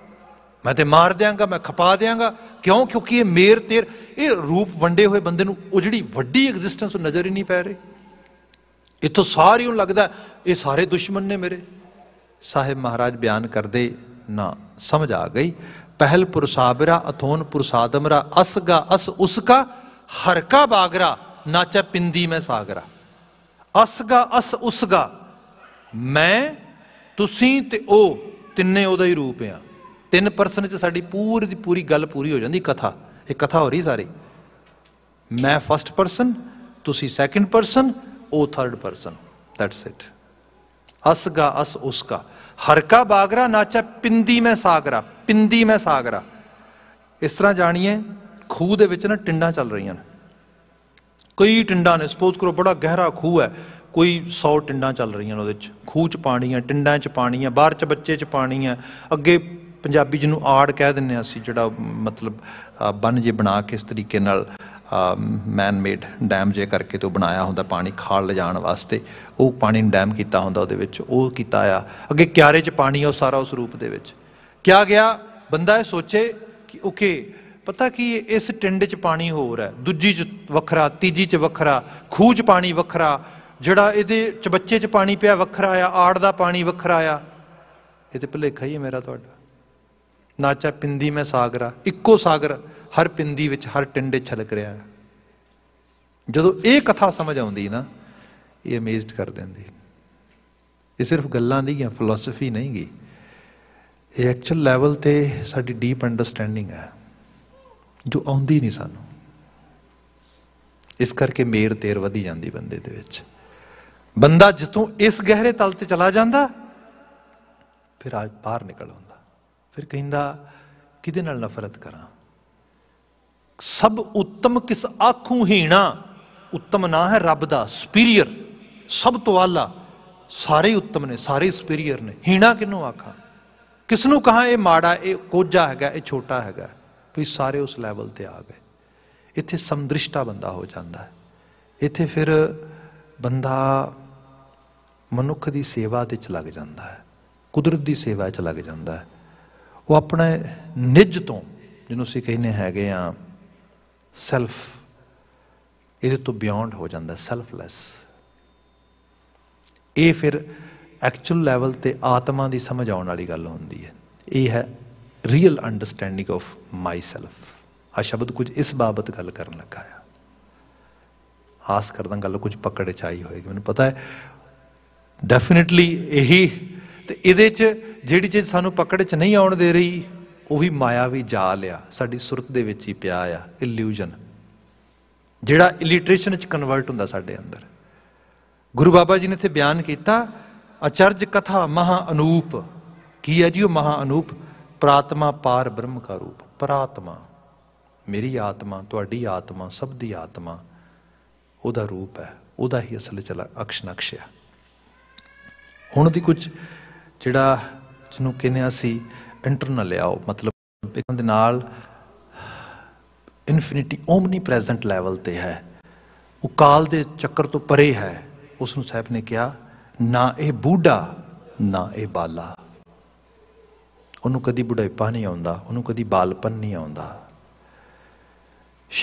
ਮੈਂ ਤੇ ਮਾਰ ਦਿਆਂਗਾ ਮੈਂ ਖਪਾ ਦਿਆਂਗਾ ਕਿਉਂ ਕਿਉਂਕਿ ਇਹ ਮੇਰ ਤੇਰ ਇਹ ਰੂਪ ਵੰਡੇ ਹੋਏ ਬੰਦੇ ਨੂੰ ਉਹ ਜਿਹੜੀ ਵੱਡੀ ਐਗਜ਼ਿਸਟੈਂਸ ਉਹ ਨਜ਼ਰ ਹੀ ਨਹੀਂ ਪੈ ਰਹੀ ਇਤੋਂ ਸਾਰੀ ਨੂੰ ਲੱਗਦਾ ਇਹ ਸਾਰੇ ਦੁਸ਼ਮਣ ਨੇ ਮੇਰੇ ਸਾਹਿਬ ਮਹਾਰਾਜ ਬਿਆਨ ਕਰਦੇ ਨਾ ਸਮਝ ਆ ਗਈ ਪਹਿਲ ਪੁਰਸਾਬਰਾ ਅਥੋਨ ਪੁਰਸਾਦਮਰਾ ਅਸਗਾ ਅਸ ਉਸਕਾ ਹਰਕਾ ਬਾਗਰਾ ਨਾਚਾ ਪਿੰਦੀ ਮੈਂ ਸਾਗਰਾ ਅਸਗਾ ਅਸ ਉਸਗਾ ਮੈਂ ਤੁਸੀਂ ਤੇ ਉਹ ਤਿੰਨੇ ਉਹਦਾ ਹੀ ਰੂਪ ਆ ਤਿੰਨ ਪਰਸਨ 'ਚ ਸਾਡੀ ਪੂਰੀ ਦੀ ਪੂਰੀ ਗੱਲ ਪੂਰੀ ਹੋ ਜਾਂਦੀ ਕਥਾ ਇਹ ਕਥਾ ਹੋ ਰਹੀ ਸਾਰੇ ਮੈਂ ਫਸਟ ਪਰਸਨ ਤੁਸੀਂ ਸੈਕੰਡ ਪਰਸਨ ਉਹ ਥਰਡ ਪਰਸਨ ਦੈਟਸ ਇਟ ਅਸਗਾ ਅਸ ਉਸਕਾ ਹਰਕਾ ਬਾਗਰਾ ਨਾਚਾ ਪਿੰਦੀ ਮੈਂ ਸਾਗਰਾ ਪਿੰਦੀ ਮੈਂ ਸਾਗਰਾ ਇਸ ਤਰ੍ਹਾਂ ਜਾਣੀਏ ਖੂਹ ਦੇ ਵਿੱਚ ਨਾ ਟਿੰਡਾਂ ਚੱਲ ਰਹੀਆਂ ਨੇ ਕਈ ਟਿੰਡਾਂ ਨੇ ਸਪੋਜ਼ ਕਰੋ ਬੜਾ ਗਹਿਰਾ ਖੂਹ ਹੈ ਕੋਈ 100 ਟਿੰਡਾਂ ਚੱਲ ਰਹੀਆਂ ਨੇ ਉਹਦੇ ਵਿੱਚ ਖੂਹ 'ਚ ਪਾਣੀ ਹੈ ਟਿੰਡਾਂ 'ਚ ਪਾਣੀ ਹੈ ਬਾਹਰ 'ਚ ਬੱਚੇ 'ਚ ਪਾਣੀ ਹੈ ਅੱਗੇ ਪੰਜਾਬੀ ਜਿਹਨੂੰ ਆੜ ਕਹਿ ਦਿੰਨੇ ਆ ਅਸੀਂ ਜਿਹੜਾ ਮਤਲਬ ਬਨ ਜੇ ਬਣਾ ਕੇ ਇਸ ਤਰੀਕੇ ਨਾਲ ਮੈਨ ਮੇਡ ਡੈਮ ਜੇ ਕਰਕੇ ਤੋਂ ਬਣਾਇਆ ਹੁੰਦਾ ਪਾਣੀ ਖਾਲ ਲਿਜਾਣ ਵਾਸਤੇ ਉਹ ਪਾਣੀ ਨੂੰ ਡੈਮ ਕੀਤਾ ਹੁੰਦਾ ਉਹਦੇ ਵਿੱਚ ਉਹ ਕੀਤਾ ਆ ਅੱਗੇ ਕਿਆਰੇ 'ਚ ਪਾਣੀ ਉਹ ਸਾਰਾ ਉਸ ਰੂਪ ਦੇ ਵਿੱਚ ਕਿਆ ਗਿਆ ਬੰਦਾ ਇਹ ਸੋਚੇ ਕਿ ਓਕੇ ਪਤਾ ਕੀ ਇਸ ਟਿੰਡ 'ਚ ਪਾਣੀ ਹੋਰ ਹੈ ਦੂਜੀ 'ਚ ਵੱਖਰਾ ਤੀਜੀ 'ਚ ਵੱਖਰਾ ਖੂਜ ਪਾਣੀ ਵੱਖਰਾ ਜਿਹੜਾ ਇਹਦੇ ਚਬੱਚੇ 'ਚ ਪਾਣੀ ਪਿਆ ਵੱਖਰਾ ਆ ਆੜ ਦਾ ਪਾਣੀ ਵੱਖਰਾ ਆ ਇਹ ਤੇ ਭਲੇਖਾ ਹੀ ਹੈ ਮੇਰਾ ਤੁਹਾਡਾ ਨਾਚਾ ਪਿੰਦੀ ਮੈਂ ਸਾਗਰਾ ਇੱਕੋ ਸਾਗਰ ਹਰ ਪਿੰਦੀ ਵਿੱਚ ਹਰ ਟਿੰਡੇ ਛਲਕ ਰਿਹਾ ਹੈ ਜਦੋਂ ਇਹ ਕਥਾ ਸਮਝ ਆਉਂਦੀ ਨਾ ਇਹ ਅਮੇਜ਼ਡ ਕਰ ਦਿੰਦੀ ਇਹ ਸਿਰਫ ਗੱਲਾਂ ਨਹੀਂ ਆ ਫਿਲਾਸਫੀ ਨਹੀਂ ਗਈ ਇਹ ਐਕਚੁਅਲ ਲੈਵਲ ਤੇ ਸਾਡੀ ਡੀਪ ਅੰਡਰਸਟੈਂਡਿੰਗ ਹੈ ਜੋ ਆਉਂਦੀ ਨਹੀਂ ਸਾਨੂੰ ਇਸ ਕਰਕੇ ਮੇਰ ਤੇਰ ਵਧੀ ਜਾਂਦੀ ਬੰਦੇ ਦੇ ਵਿੱਚ ਬੰਦਾ ਜਿੱਤੋਂ ਇਸ ਗਹਿਰੇ ਤਲ ਤੇ ਚਲਾ ਜਾਂਦਾ ਫਿਰ ਆਜ ਬਾਹਰ ਨਿਕਲ ਆਉਂਦਾ ਫਿਰ ਕਹਿੰਦਾ ਕਿਹਦੇ ਨਾਲ ਨਫ਼ਰਤ ਕਰਾਂ ਸਭ ਉੱਤਮ ਕਿਸ ਆਖੂ ਹੀਣਾ ਉੱਤਮ ਨਾ ਹੈ ਰੱਬ ਦਾ ਸੁਪੀਰੀਅਰ ਸਭ ਤੋਂ ਆਲਾ ਸਾਰੇ ਉੱਤਮ ਨੇ ਸਾਰੇ ਸੁਪੀਰੀਅਰ ਨੇ ਹੀਣਾ ਕਿਨੂੰ ਆਖਾਂ ਕਿਸ ਨੂੰ ਕਹਾ ਇਹ ਮਾੜਾ ਇਹ ਕੋਝਾ ਹੈਗਾ ਇਹ ਛੋਟਾ ਹੈਗਾ ਵੀ ਸਾਰੇ ਉਸ ਲੈਵਲ ਤੇ ਆ ਗਏ ਇੱਥੇ ਸਮਦ੍ਰਿਸ਼ਟਾ ਬੰਦਾ ਹੋ ਜਾਂਦਾ ਹੈ ਇੱਥੇ ਫਿਰ ਬੰਦਾ ਮਨੁੱਖ ਦੀ ਸੇਵਾ ਤੇ ਚ ਲੱਗ ਜਾਂਦਾ ਹੈ ਕੁਦਰਤ ਦੀ ਸੇਵਾ ਚ ਲੱਗ ਜਾਂਦਾ ਹੈ ਉਹ ਆਪਣੇ ਨਿੱਜ ਤੋਂ ਜਿਹਨੂੰ ਅਸੀਂ ਕਹਿੰਨੇ ਹੈਗੇ ਆ ਸੈਲਫ ਇਹਦੇ ਤੋਂ ਬਿਯੋਂਡ ਹੋ ਜਾਂਦਾ ਸੈਲਫਲੈਸ ਇਹ ਫਿਰ ਐਕਚੁਅਲ ਲੈਵਲ ਤੇ ਆਤਮਾ ਦੀ ਸਮਝ ਆਉਣ ਵਾਲੀ ਗੱਲ ਹੁੰਦੀ ਹੈ ਇਹ ਹੈ real understanding of myself ਆ ਸ਼ਬਦ ਕੁਝ ਇਸ ਬਾਬਤ ਗੱਲ ਕਰਨ ਲੱਗਾ ਆ ਆਸ ਕਰਦਾ ਗੱਲ ਕੁਝ ਪਕੜੇ ਚ ਆਈ ਹੋਏਗੀ ਮੈਨੂੰ ਪਤਾ ਹੈ ਡੈਫੀਨਿਟਲੀ ਇਹੀ ਤੇ ਇਹਦੇ 'ਚ ਜਿਹੜੀ ਚੀਜ਼ ਸਾਨੂੰ ਪਕੜ 'ਚ ਨਹੀਂ ਆਉਣ ਦੇ ਰਹੀ ਉਹ ਵੀ ਮਾਇਆ ਵੀ ਜਾਲ ਆ ਸਾਡੀ ਸੁਰਤ ਦੇ ਵਿੱਚ ਹੀ ਪਿਆ ਆ ਇਲੂਜਨ ਜਿਹੜਾ ਇਲਿਟਰੇਸ਼ਨ 'ਚ ਕਨਵਰਟ ਹੁੰਦਾ ਸਾਡੇ ਅੰਦਰ ਗੁਰੂ ਬਾਬਾ ਜੀ ਨੇ ਇੱਥੇ ਬਿਆਨ ਕੀਤਾ ਅਚਰਜ ਕਥਾ ਮਹਾ ਅਨੂਪ ਕੀ ਹੈ ਜੀ ਉਹ ਮਹਾ ਅਨੂਪ ਪ੍ਰਾਤਮਾ ਪਾਰ ਬ੍ਰਹਮ ਕਾ ਰੂਪ ਪ੍ਰਾਤਮਾ ਮੇਰੀ ਆਤਮਾ ਤੁਹਾਡੀ ਆਤਮਾ ਸਭ ਦੀ ਆਤਮਾ ਉਹਦਾ ਰੂਪ ਹੈ ਉਹਦਾ ਹੀ ਅਸਲ ਚਲਾ ਅਕਸ਼ਨਕਸ਼ਿਆ ਹੁਣ ਦੀ ਕੁਝ ਜਿਹੜਾ ਜਿਹਨੂੰ ਕਹਿੰਦੇ ਅਸੀਂ ਇੰਟਰਨਲ ਲਿਆਓ ਮਤਲਬ ਇਹਨਾਂ ਦੇ ਨਾਲ ਇਨਫਿਨਿਟੀ ਓਮਨੀ ਪ੍ਰੈਜ਼ੈਂਟ ਲੈਵਲ ਤੇ ਹੈ ਉਹ ਕਾਲ ਦੇ ਚੱਕਰ ਤੋਂ ਪਰੇ ਹੈ ਉਸ ਨੂੰ ਸਾਹਿਬ ਨੇ ਕਿਹਾ ਨਾ ਇਹ ਬੂਢਾ ਨਾ ਇਹ ਬਾਲਾ ਉਹਨੂੰ ਕਦੀ ਬੁਢਾਪਾ ਨਹੀਂ ਆਉਂਦਾ ਉਹਨੂੰ ਕਦੀ ਬਾਲਪਨ ਨਹੀਂ ਆਉਂਦਾ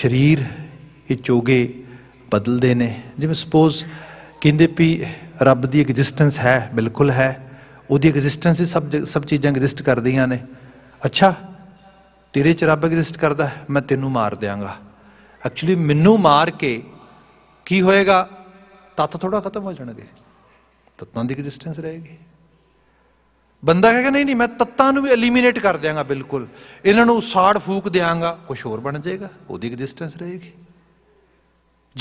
ਸਰੀਰ ਇਹ ਚੋਗੇ ਬਦਲਦੇ ਨੇ ਜਿਵੇਂ ਸਪੋਜ਼ ਕਹਿੰਦੇ ਵੀ ਰੱਬ ਦੀ ਐਗਜ਼ਿਸਟੈਂਸ ਹੈ ਬਿਲਕੁਲ ਹੈ ਉਹਦੀ ਐਗਜ਼ਿਸਟੈਂਸ ਹੀ ਸਭ ਸਭ ਚੀਜ਼ਾਂ ਐਗਜ਼ਿਸਟ ਕਰਦੀਆਂ ਨੇ ਅੱਛਾ ਤੇਰੇ ਚ ਰੱਬ ਐਗਜ਼ਿਸਟ ਕਰਦਾ ਮੈਂ ਤੈਨੂੰ ਮਾਰ ਦਿਆਂਗਾ ਐਕਚੁਅਲੀ ਮੈਨੂੰ ਮਾਰ ਕੇ ਕੀ ਹੋਏਗਾ ਤਤ ਥੋੜਾ ਖਤਮ ਹੋ ਜਾਣਗੇ ਤਤਾਂ ਦੀ ਐਗਜ਼ਿਸਟੈਂਸ ਰਹੇਗੀ ਬੰਦਾ ਕਹੇਗਾ ਨਹੀਂ ਨਹੀਂ ਮੈਂ ਤਤਾਂ ਨੂੰ ਵੀ ਐਲੀਮੀਨੇਟ ਕਰ ਦਿਆਂਗਾ ਬਿਲਕੁਲ ਇਹਨਾਂ ਨੂੰ ਸਾੜ ਫੂਕ ਦਿਆਂਗਾ ਕੁਝ ਹੋਰ ਬਣ ਜਾਏਗਾ ਉਹਦੀ ਐਗਜ਼ਿਸਟੈਂਸ ਰਹੇਗੀ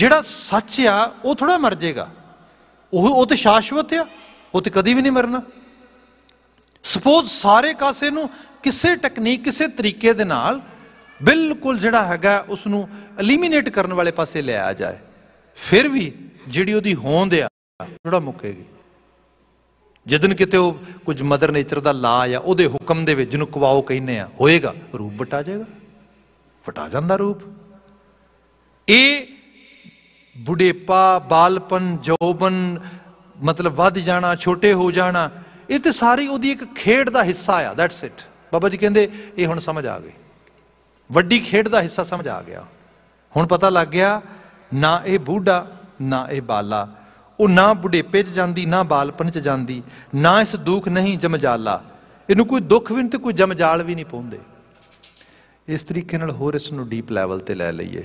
ਜਿਹੜਾ ਸੱਚ ਆ ਉਹ ਥੋੜਾ ਮਰ ਜਾਏਗਾ ਉਹ ਉਹ ਤੇ ਸ਼ਾਸ਼ਵਤ ਆ ਉਹ ਤੇ ਕਦੀ ਵੀ ਨਹੀਂ ਮਰਨਾ ਸਪੋਜ਼ ਸਾਰੇ ਕਾਸੇ ਨੂੰ ਕਿਸੇ ਟੈਕਨੀਕ ਕਿਸੇ ਤਰੀਕੇ ਦੇ ਨਾਲ ਬਿਲਕੁਲ ਜਿਹੜਾ ਹੈਗਾ ਉਸ ਨੂੰ ਐਲੀਮੀਨੇਟ ਕਰਨ ਵਾਲੇ ਪਾਸੇ ਲਿਆ ਜਾਏ ਫਿਰ ਵੀ ਜਿਹੜੀ ਉਹਦੀ ਹੋਂਦ ਆ ਥੋੜਾ ਮੁੱਕੇਗੀ ਜਦਨ ਕਿਤੇ ਉਹ ਕੁਝ ਮਦਰ ਨੇਚਰ ਦਾ ਲਾ ਆ ਉਹਦੇ ਹੁਕਮ ਦੇ ਵਿੱਚ ਜਿਹਨੂੰ ਕਵਾਓ ਕਹਿੰਨੇ ਆ ਹੋਏਗਾ ਰੂਪ ਵਟਾ ਜਾਏਗਾ ਵਟਾ ਜਾਂਦਾ ਰੂਪ ਇਹ ਬੁਢੇਪਾ ਬਾਲਪਨ ਜੋਬਨ ਮਤਲਬ ਵੱਧ ਜਾਣਾ ਛੋਟੇ ਹੋ ਜਾਣਾ ਇਹ ਤੇ ਸਾਰੀ ਉਹਦੀ ਇੱਕ ਖੇਡ ਦਾ ਹਿੱਸਾ ਆ ਦੈਟਸ ਇਟ ਬਾਬਾ ਜੀ ਕਹਿੰਦੇ ਇਹ ਹੁਣ ਸਮਝ ਆ ਗਈ ਵੱਡੀ ਖੇਡ ਦਾ ਹਿੱਸਾ ਸਮਝ ਆ ਗਿਆ ਹੁਣ ਪਤਾ ਲੱਗ ਗਿਆ ਨਾ ਇਹ ਬੁੱਢਾ ਨਾ ਇਹ ਬਾਲਾ ਉਹ ਨਾ ਬੁਢੇਪੇ 'ਚ ਜਾਂਦੀ ਨਾ ਬਾਲਪਨ 'ਚ ਜਾਂਦੀ ਨਾ ਇਸ ਦੁੱਖ ਨਹੀਂ ਜਮਜਾਲਾ ਇਹਨੂੰ ਕੋਈ ਦੁੱਖ ਵੀ ਨਹੀਂ ਤੇ ਕੋਈ ਜਮਜਾਲ ਵੀ ਨਹੀਂ ਪਾਉਂਦੇ ਇਸ ਤਰੀਕੇ ਨਾਲ ਹੋਰ ਇਸ ਨੂੰ ਡੀਪ ਲੈਵਲ ਤੇ ਲੈ ਲਈਏ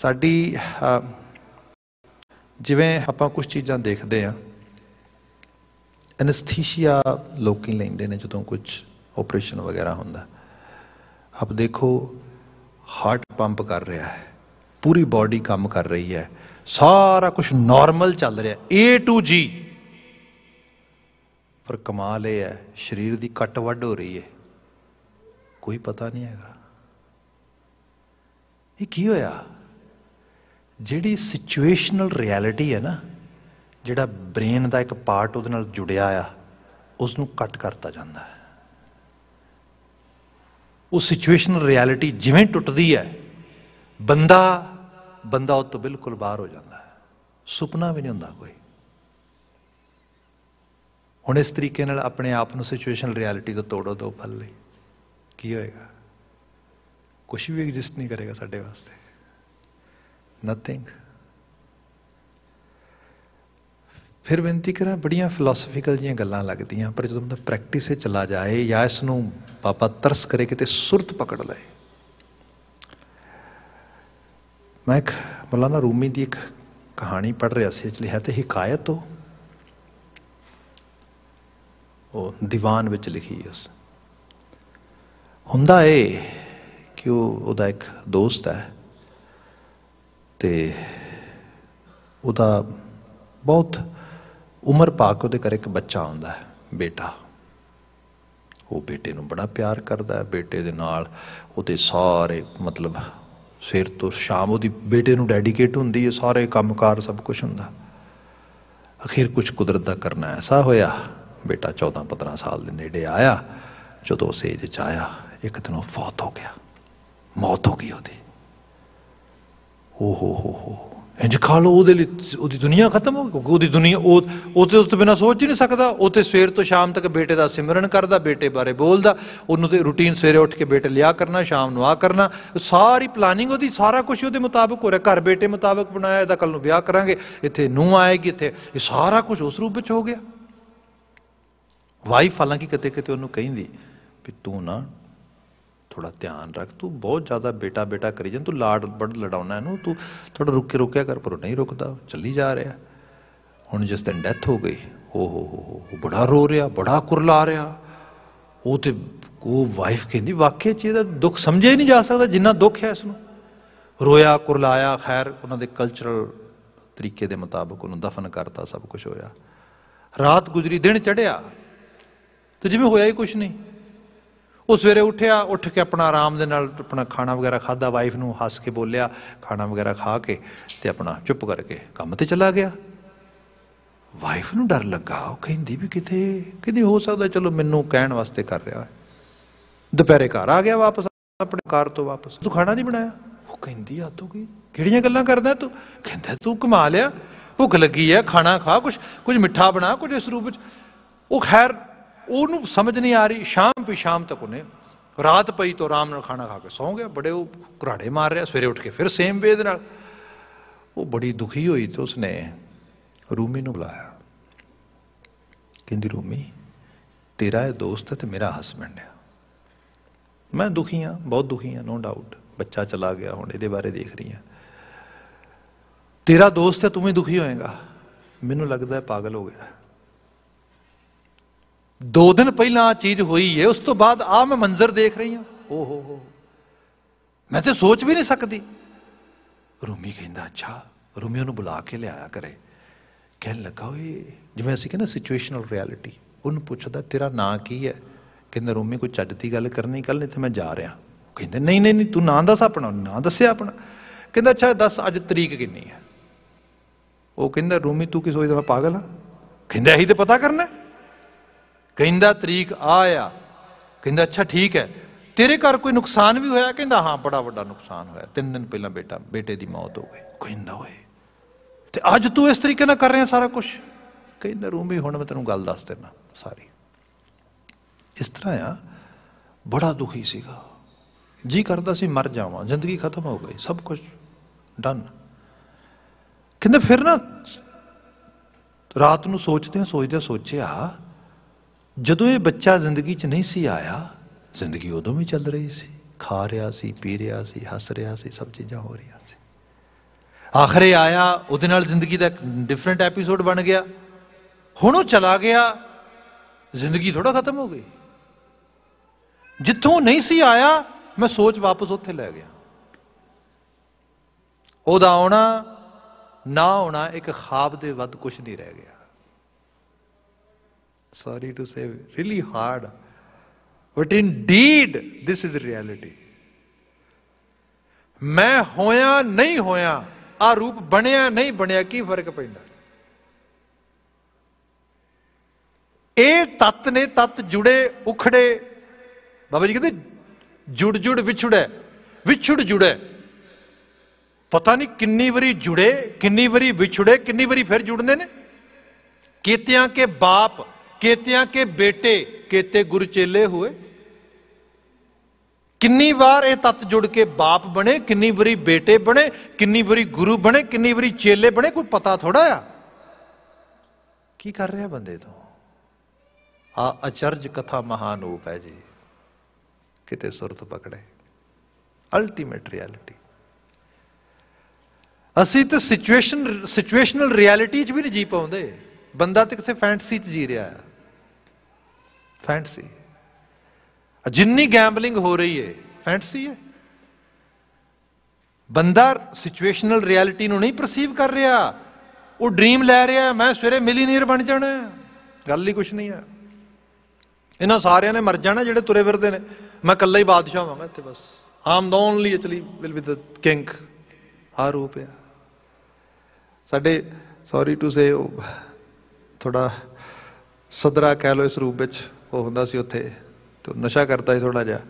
ਸਾਡੀ ਜਿਵੇਂ ਆਪਾਂ ਕੁਝ ਚੀਜ਼ਾਂ ਦੇਖਦੇ ਆਂ ਐਨਸਥੀਸ਼ੀਆ ਲੋਕੀ ਲੈਂਦੇ ਨੇ ਜਦੋਂ ਕੁਝ ਆਪਰੇਸ਼ਨ ਵਗੈਰਾ ਹੁੰਦਾ ਆਪ ਦੇਖੋ ਹਾਰਟ ਪੰਪ ਕਰ ਰਿਹਾ ਹੈ ਪੂਰੀ ਬਾਡੀ ਕੰਮ ਕਰ ਰਹੀ ਹੈ ਸਾਰਾ ਕੁਝ ਨਾਰਮਲ ਚੱਲ ਰਿਹਾ A to G ਪਰ ਕਮਾਲ ਇਹ ਹੈ ਸਰੀਰ ਦੀ ਕੱਟ ਵੱਡ ਹੋ ਰਹੀ ਹੈ ਕੋਈ ਪਤਾ ਨਹੀਂ ਹੈਗਾ ਇਹ ਕੀ ਹੋਇਆ ਜਿਹੜੀ ਸਿਚੁਏਸ਼ਨਲ ਰਿਐਲਿਟੀ ਹੈ ਨਾ ਜਿਹੜਾ ਬ੍ਰੇਨ ਦਾ ਇੱਕ ਪਾਰਟ ਉਹਦੇ ਨਾਲ ਜੁੜਿਆ ਆ ਉਸ ਨੂੰ ਕੱਟ ਕਰਤਾ ਜਾਂਦਾ ਹੈ ਉਹ ਸਿਚੁਏਸ਼ਨਲ ਰਿਐਲਿਟੀ ਜਿਵੇਂ ਟੁੱਟਦੀ ਹੈ ਬੰਦਾ ਬੰਦਾ ਉਹ ਤੋਂ ਬਿਲਕੁਲ ਬਾਹਰ ਹੋ ਜਾਂਦਾ ਹੈ ਸੁਪਨਾ ਵੀ ਨਹੀਂ ਹੁੰਦਾ ਕੋਈ ਹੁਣ ਇਸ ਤਰੀਕੇ ਨਾਲ ਆਪਣੇ ਆਪ ਨੂੰ ਸਿਚੁਏਸ਼ਨਲ ਰਿਐਲਿਟੀ ਤੋਂ ਤੋੜੋ ਦੋ ਪਲ ਲਈ ਕੀ ਹੋਏਗਾ ਕੁਝ ਵੀ ਐਗਜ਼ਿਸਟ ਨਹੀਂ ਕਰੇਗਾ ਸਾਡੇ ਵਾਸਤੇ ਨਥਿੰਗ ਫਿਰ ਬੇਨਤੀ ਕਰਾਂ ਬੜੀਆਂ ਫਿਲਾਸਫੀਕਲ ਜੀਆਂ ਗੱਲਾਂ ਲੱਗਦੀਆਂ ਪਰ ਜਦੋਂ ਬੰਦਾ ਪ੍ਰੈਕਟਿਸ 'ਚ ਚਲਾ ਜਾਏ ਜਾਂ ਇਸ ਨੂੰ ਪਾਪਾ ਤਰਸ ਕਰੇ ਕਿਤੇ ਸੁਰਤ ਪਕੜ ਲਏ ਮੈਂ ਇੱਕ ਮੌਲਾਨਾ ਰੂਮੀ ਦੀ ਇੱਕ ਕਹਾਣੀ ਪੜ ਰਿਹਾ ਸੀ ਅਸਲੀ ਹੈ ਤੇ ਹਕਾਇਤ ਉਹ ਉਹ ਦੀਵਾਨ ਵਿੱਚ ਲਿਖੀ ਉਸ ਹੁੰਦਾ ਏ ਕਿ ਉਹ ਉਹਦਾ ਇੱਕ ਦੋਸਤ ਹੈ ਤੇ ਉਹਦਾ ਬਹੁਤ ਉਮਰ ਪਾ ਕੇ ਉਹਦੇ ਘਰ ਇੱਕ ਬੱਚਾ ਆਉਂਦਾ ਹੈ ਬੇਟਾ ਉਹ ਬੇਟੇ ਨੂੰ ਬੜਾ ਪਿਆਰ ਕਰਦਾ ਹੈ ਬੇਟੇ ਦੇ ਨਾਲ ਉਹਦੇ ਸਾਰੇ ਮਤਲਬ ਸਵੇਰ ਤੋਂ ਸ਼ਾਮ ਉਹਦੀ ਬੇਟੇ ਨੂੰ ਡੈਡੀਕੇਟ ਹੁੰਦੀ ਹੈ ਸਾਰੇ ਕੰਮਕਾਰ ਸਭ ਕੁਝ ਹੁੰਦਾ ਅਖੀਰ ਕੁਝ ਕੁਦਰਤ ਦਾ ਕਰਨਾ ਐਸਾ ਹੋਇਆ ਬੇਟਾ 14 15 ਸਾਲ ਦੇ ਨੇੜੇ ਆਇਆ ਜਦੋਂ ਸੇਜ ਚ ਆਇਆ ਇੱਕ ਦਿਨ ਉਹ ਫੌਤ ਹੋ ਗਿਆ ਮੌਤ ਹੋ ਗਈ ਉਹਦੀ ਓ ਹੋ ਹੋ ਹੋ ਇੰਜ ਕਾਲ ਉਹਦੇ ਲਈ ਉਹਦੀ ਦੁਨੀਆ ਖਤਮ ਹੋ ਗਈ ਉਹਦੀ ਦੁਨੀਆ ਉਹ ਉਹਦੇ ਉਸ ਤੋਂ ਬਿਨਾ ਸੋਚ ਹੀ ਨਹੀਂ ਸਕਦਾ ਉਹ ਤੇ ਸਵੇਰ ਤੋਂ ਸ਼ਾਮ ਤੱਕ ਬੇਟੇ ਦਾ ਸਿਮਰਨ ਕਰਦਾ ਬੇਟੇ ਬਾਰੇ ਬੋਲਦਾ ਉਹਨੂੰ ਤੇ ਰੁਟੀਨ ਸਵੇਰੇ ਉੱਠ ਕੇ ਬੇਟੇ ਲਿਆ ਕਰਨਾ ਸ਼ਾਮ ਨੂੰ ਆ ਕਰਨਾ ਸਾਰੀ ਪਲਾਨਿੰਗ ਉਹਦੀ ਸਾਰਾ ਕੁਝ ਉਹਦੇ ਮੁਤਾਬਕ ਹੋ ਰਿਹਾ ਘਰ ਬੇਟੇ ਮੁਤਾਬਕ ਬਣਾਇਆ ਇਹਦਾ ਕੱਲ ਨੂੰ ਵਿਆਹ ਕਰਾਂਗੇ ਇੱਥੇ ਨੂੰ ਆਏਗੀ ਇੱਥੇ ਇਹ ਸਾਰਾ ਕੁਝ ਉਸ ਰੂਪ ਵਿੱਚ ਹੋ ਗਿਆ ਵਾਈਫ ਹਾਲਾਂਕਿ ਕਿਤੇ ਕਿਤੇ ਉਹਨੂੰ ਕਹਿੰਦੀ ਵੀ ਤੂੰ ਨਾ ਥੋੜਾ ਧਿਆਨ ਰੱਖ ਤੂੰ ਬਹੁਤ ਜ਼ਿਆਦਾ ਬੇਟਾ ਬੇਟਾ ਕਰੀ ਜਾਂ ਤੂੰ ਲਾੜ ਬੜ ਲੜਾਉਣਾ ਇਹਨੂੰ ਤੂੰ ਥੋੜਾ ਰੁੱਕੇ ਕੇ ਰੁਕਿਆ ਕਰ ਪਰ ਉਹ ਨਹੀਂ ਰੁਕਦਾ ਚੱਲੀ ਜਾ ਰਿਹਾ ਹੁਣ ਜਿਸ ਦਿਨ ਡੈਥ ਹੋ ਗਈ ਓ ਹੋ ਹੋ ਹੋ ਬੜਾ ਰੋ ਰਿਹਾ ਬੜਾ ਕੁਰਲਾ ਰਿਹਾ ਉਹ ਤੇ ਉਹ ਵਾਈਫ ਕਹਿੰਦੀ ਵਾਕਿਆ ਚ ਇਹਦਾ ਦੁੱਖ ਸਮਝਿਆ ਹੀ ਨਹੀਂ ਜਾ ਸਕਦਾ ਜਿੰਨਾ ਦੁੱਖ ਹੈ ਇਸ ਨੂੰ ਰੋਇਆ ਕੁਰਲਾਇਆ ਖੈਰ ਉਹਨਾਂ ਦੇ ਕਲਚਰਲ ਤਰੀਕੇ ਦੇ ਮੁਤਾਬਕ ਉਹਨੂੰ ਦਫਨ ਕਰਤਾ ਸਭ ਕੁਝ ਹੋਇਆ ਰਾਤ ਗੁਜ਼ਰੀ ਦਿਨ ਚੜਿਆ ਤੇ ਜਿਵੇਂ ਹੋਇਆ ਹੀ ਕੁਝ ਨਹੀਂ ਉਹ ਸਵੇਰੇ ਉੱਠਿਆ ਉੱਠ ਕੇ ਆਪਣਾ ਆਰਾਮ ਦੇ ਨਾਲ ਆਪਣਾ ਖਾਣਾ ਵਗੈਰਾ ਖਾਦਾ ਵਾਈਫ ਨੂੰ ਹੱਸ ਕੇ ਬੋਲਿਆ ਖਾਣਾ ਵਗੈਰਾ ਖਾ ਕੇ ਤੇ ਆਪਣਾ ਚੁੱਪ ਕਰਕੇ ਕੰਮ ਤੇ ਚਲਾ ਗਿਆ ਵਾਈਫ ਨੂੰ ਡਰ ਲੱਗਾ ਉਹ ਕਹਿੰਦੀ ਵੀ ਕਿਤੇ ਕਿਤੇ ਹੋ ਸਕਦਾ ਚਲੋ ਮੈਨੂੰ ਕਹਿਣ ਵਾਸਤੇ ਕਰ ਰਿਹਾ ਹੈ ਦੁਪਹਿਰੇ ਘਰ ਆ ਗਿਆ ਵਾਪਸ ਆਪਣੇ ਕਾਰ ਤੋਂ ਵਾਪਸ ਤੂੰ ਖਾਣਾ ਨਹੀਂ ਬਣਾਇਆ ਉਹ ਕਹਿੰਦੀ ਆ ਤੂੰ ਕੀ ਕਿਹੜੀਆਂ ਗੱਲਾਂ ਕਰਦਾ ਤੂੰ ਕਹਿੰਦਾ ਤੂੰ ਕਮਾ ਲਿਆ ਭੁੱਖ ਲੱਗੀ ਆ ਖਾਣਾ ਖਾ ਕੁਝ ਕੁਝ ਮਿੱਠਾ ਬਣਾ ਕੁਝ ਇਸ ਰੂਪ ਵਿੱਚ ਉਹ ਖੈਰ ਉਹਨੂੰ ਸਮਝ ਨਹੀਂ ਆ ਰਹੀ ਸ਼ਾਮ ਪੀ ਸ਼ਾਮ ਤੱਕ ਉਹਨੇ ਰਾਤ ਪਈ ਤੋਂ ਆਰਾਮ ਨਾਲ ਖਾਣਾ ਖਾ ਕੇ ਸੌਂ ਗਿਆ ਬੜੇ ਉਹ ਘਰਾੜੇ ਮਾਰ ਰਿਹਾ ਸਵੇਰੇ ਉੱਠ ਕੇ ਫਿਰ ਸੇਮ ਵੇਦ ਨਾਲ ਉਹ ਬੜੀ ਦੁਖੀ ਹੋਈ ਤੇ ਉਸਨੇ ਰੂਮੀ ਨੂੰ ਬੁਲਾਇਆ ਕਹਿੰਦੀ ਰੂਮੀ ਤੇਰਾ ਇਹ ਦੋਸਤ ਤੇ ਮੇਰਾ ਹਸਬੰਡ ਹੈ ਮੈਂ ਦੁਖੀ ਹਾਂ ਬਹੁਤ ਦੁਖੀ ਹਾਂ ਨੋ ਡਾਊਟ ਬੱਚਾ ਚਲਾ ਗਿਆ ਹੁਣ ਇਹਦੇ ਬਾਰੇ ਦੇਖ ਰਹੀ ਹਾਂ ਤੇਰਾ ਦੋਸਤ ਹੈ ਤੂੰ ਵੀ ਦੁਖੀ ਹੋਏਗਾ ਮੈਨੂੰ ਲੱਗਦਾ ਹੈ ਪਾਗਲ ਹੋ ਗਿਆ ਦੋ ਦਿਨ ਪਹਿਲਾਂ ਆ ਚੀਜ਼ ਹੋਈ ਏ ਉਸ ਤੋਂ ਬਾਅਦ ਆ ਮੈਂ ਮੰਜ਼ਰ ਦੇਖ ਰਹੀ ਹਾਂ ਓ ਹੋ ਹੋ ਮੈਂ ਤੇ ਸੋਚ ਵੀ ਨਹੀਂ ਸਕਦੀ ਰੂਮੀ ਕਹਿੰਦਾ ਅੱਛਾ ਰੂਮੀ ਨੂੰ ਬੁਲਾ ਕੇ ਲਿਆਇਆ ਕਰੇ ਕਹਿਣ ਲੱਗਾ ਓਏ ਜਿਵੇਂ ਅਸੀਂ ਕਹਿੰਦੇ ਸਿਚੁਏਸ਼ਨਲ ਰਿਐਲਿਟੀ ਉਹਨੂੰ ਪੁੱਛਦਾ ਤੇਰਾ ਨਾਂ ਕੀ ਹੈ ਕਹਿੰਦਾ ਰੂਮੀ ਕੋਈ ਚੱਜ ਦੀ ਗੱਲ ਕਰਨੀ ਕੱਲ ਨਹੀਂ ਤੇ ਮੈਂ ਜਾ ਰਿਹਾ ਕਹਿੰਦੇ ਨਹੀਂ ਨਹੀਂ ਨਹੀਂ ਤੂੰ ਨਾਂ ਦੱਸ ਆਪਣਾ ਨਾਂ ਦੱਸਿਆ ਆਪਣਾ ਕਹਿੰਦਾ ਅੱਛਾ ਦੱਸ ਅੱਜ ਤਰੀਕ ਕਿੰਨੀ ਹੈ ਉਹ ਕਹਿੰਦਾ ਰੂਮੀ ਤੂੰ ਕੀ ਸੋਚਦਾ ਮੈਂ ਪਾਗਲ ਆ ਕਹਿੰਦਾ ਇਹੀ ਤੇ ਪਤਾ ਕਰਨਾ ਕਹਿੰਦਾ ਤਰੀਕ ਆਇਆ ਕਹਿੰਦਾ ਅੱਛਾ ਠੀਕ ਹੈ ਤੇਰੇ ਘਰ ਕੋਈ ਨੁਕਸਾਨ ਵੀ ਹੋਇਆ ਕਹਿੰਦਾ ਹਾਂ ਬੜਾ ਵੱਡਾ ਨੁਕਸਾਨ ਹੋਇਆ ਤਿੰਨ ਦਿਨ ਪਹਿਲਾਂ ਬੇਟਾ ਬੇਟੇ ਦੀ ਮੌਤ ਹੋ ਗਈ ਕਹਿੰਦਾ ਓਏ ਤੇ ਅੱਜ ਤੂੰ ਇਸ ਤਰੀਕੇ ਨਾਲ ਕਰ ਰਿਹਾ ਸਾਰਾ ਕੁਝ ਕਹਿੰਦਾ ਰੂਮੀ ਹੁਣ ਮੈਂ ਤੈਨੂੰ ਗੱਲ ਦੱਸ ਦਿੰਦਾ ਸਾਰੀ ਇਸ ਤਰ੍ਹਾਂ ਆ ਬੜਾ ਦੁਖੀ ਸੀਗਾ ਜੀ ਕਰਦਾ ਸੀ ਮਰ ਜਾਵਾਂ ਜ਼ਿੰਦਗੀ ਖਤਮ ਹੋ ਗਈ ਸਭ ਕੁਝ ਡਨ ਕਹਿੰਦਾ ਫਿਰ ਨਾ ਰਾਤ ਨੂੰ ਸੋਚਦੇ ਸੋਚਦੇ ਸੋਚਿਆ ਜਦੋਂ ਇਹ ਬੱਚਾ ਜ਼ਿੰਦਗੀ 'ਚ ਨਹੀਂ ਸੀ ਆਇਆ ਜ਼ਿੰਦਗੀ ਉਦੋਂ ਵੀ ਚੱਲ ਰਹੀ ਸੀ ਖਾ ਰਿਹਾ ਸੀ ਪੀ ਰਿਹਾ ਸੀ ਹੱਸ ਰਿਹਾ ਸੀ ਸਭ ਚੀਜ਼ਾਂ ਹੋ ਰਹੀਆਂ ਸੀ ਆਖਰੇ ਆਇਆ ਉਹਦੇ ਨਾਲ ਜ਼ਿੰਦਗੀ ਦਾ ਡਿਫਰੈਂਟ ਐਪੀਸੋਡ ਬਣ ਗਿਆ ਹੁਣ ਉਹ ਚਲਾ ਗਿਆ ਜ਼ਿੰਦਗੀ ਥੋੜਾ ਖਤਮ ਹੋ ਗਈ ਜਿੱਥੋਂ ਨਹੀਂ ਸੀ ਆਇਆ ਮੈਂ ਸੋਚ ਵਾਪਸ ਉੱਥੇ ਲੈ ਗਿਆ ਉਹਦਾ ਆਉਣਾ ਨਾ ਆਉਣਾ ਇੱਕ ਖਾਬ ਦੇ ਵੱਧ ਕੁਝ ਨਹੀਂ ਰਹਿ ਗਿਆ sorry to say, really hard. But indeed, this is reality. मैं होया नहीं होया आ रूप बनया नहीं बनया की फर्क पैंदा ਇਹ ਤਤ ਨੇ ਤਤ ਜੁੜੇ ਉਖੜੇ ਬਾਬਾ ਜੀ ਕਹਿੰਦੇ ਜੁੜ ਜੁੜ ਵਿਛੜੈ ਵਿਛੜ ਜੁੜੈ ਪਤਾ ਨਹੀਂ ਕਿੰਨੀ ਵਾਰੀ ਜੁੜੇ ਕਿੰਨੀ ਵਾਰੀ ਵਿਛੜੇ ਕਿੰਨੀ ਵਾਰੀ ਫਿਰ ਜੁੜਦੇ ਨੇ ਕੀਤਿਆਂ ਕੇ ਬਾਪ ਕੇਤਿਆਂ ਕੇ ਬੇਟੇ ਕੇਤੇ ਗੁਰੂ ਚੇਲੇ ਹੋਏ ਕਿੰਨੀ ਵਾਰ ਇਹ ਤਤ ਜੁੜ ਕੇ ਬਾਪ ਬਣੇ ਕਿੰਨੀ ਵਾਰੀ ਬੇਟੇ ਬਣੇ ਕਿੰਨੀ ਵਾਰੀ ਗੁਰੂ ਬਣੇ ਕਿੰਨੀ ਵਾਰੀ ਚੇਲੇ ਬਣੇ ਕੋਈ ਪਤਾ ਥੋੜਾ ਆ ਕੀ ਕਰ ਰਿਹਾ ਬੰਦੇ ਤੋਂ ਆ ਅਚਰਜ ਕਥਾ ਮਹਾਨ ਉਪ ਹੈ ਜੀ ਕਿਤੇ ਸੁਰਤ ਪਕੜੇ ਅਲਟੀਮੇਟ ਰਿਐਲਿਟੀ ਅਸੀਂ ਤਾਂ ਸਿਚੁਏਸ਼ਨ ਸਿਚੁਏਸ਼ਨਲ ਰਿਐਲਿਟੀ 'ਚ ਵੀ ਨਹੀਂ ਜੀ ਪਾਉਂਦੇ ਬੰਦਾ ਤਾਂ ਕਿਸੇ ਫੈਂਟਸੀ 'ਚ ਜੀ ਰਿਹਾ ਹੈ ਫੈਂਟਸੀ ਜਿੰਨੀ ਗੈਂਬਲਿੰਗ ਹੋ ਰਹੀ ਹੈ ਫੈਂਟਸੀ ਹੈ ਬੰਦਾ ਸਿਚੁਏਸ਼ਨਲ ਰਿਐਲਿਟੀ ਨੂੰ ਨਹੀਂ ਪਰਸੀਵ ਕਰ ਰਿਹਾ ਉਹ ਡ੍ਰੀਮ ਲੈ ਰਿਹਾ ਮੈਂ ਸਵੇਰੇ ਮਿਲੀਨੀਅਰ ਬਣ ਜਾਣਾ ਗੱਲ ਹੀ ਕੁਛ ਨਹੀਂ ਹੈ ਇਹਨਾਂ ਸਾਰਿਆਂ ਨੇ ਮਰ ਜਾਣਾ ਜਿਹੜੇ ਤੁਰੇ ਫਿਰਦੇ ਨੇ ਮੈਂ ਇਕੱਲਾ ਹੀ ਬਾਦਸ਼ਾਹ ਹੋਵਾਂਗਾ ਇੱਥੇ ਬਸ ਆਮ ਦਾ only actually will be the king ਰੂਪ ਹੈ ਸਾਡੇ ਸੌਰੀ ਟੂ ਸੇ ਥੋੜਾ ਸਦਰਾ ਕਹਿ ਲੋ ਇਸ ਰੂਪ ਵਿੱਚ ਉਹ ਹੁੰਦਾ ਸੀ ਉੱਥੇ ਤੇ ਨਸ਼ਾ ਕਰਦਾ ਸੀ ਥੋੜਾ ਜਿਹਾ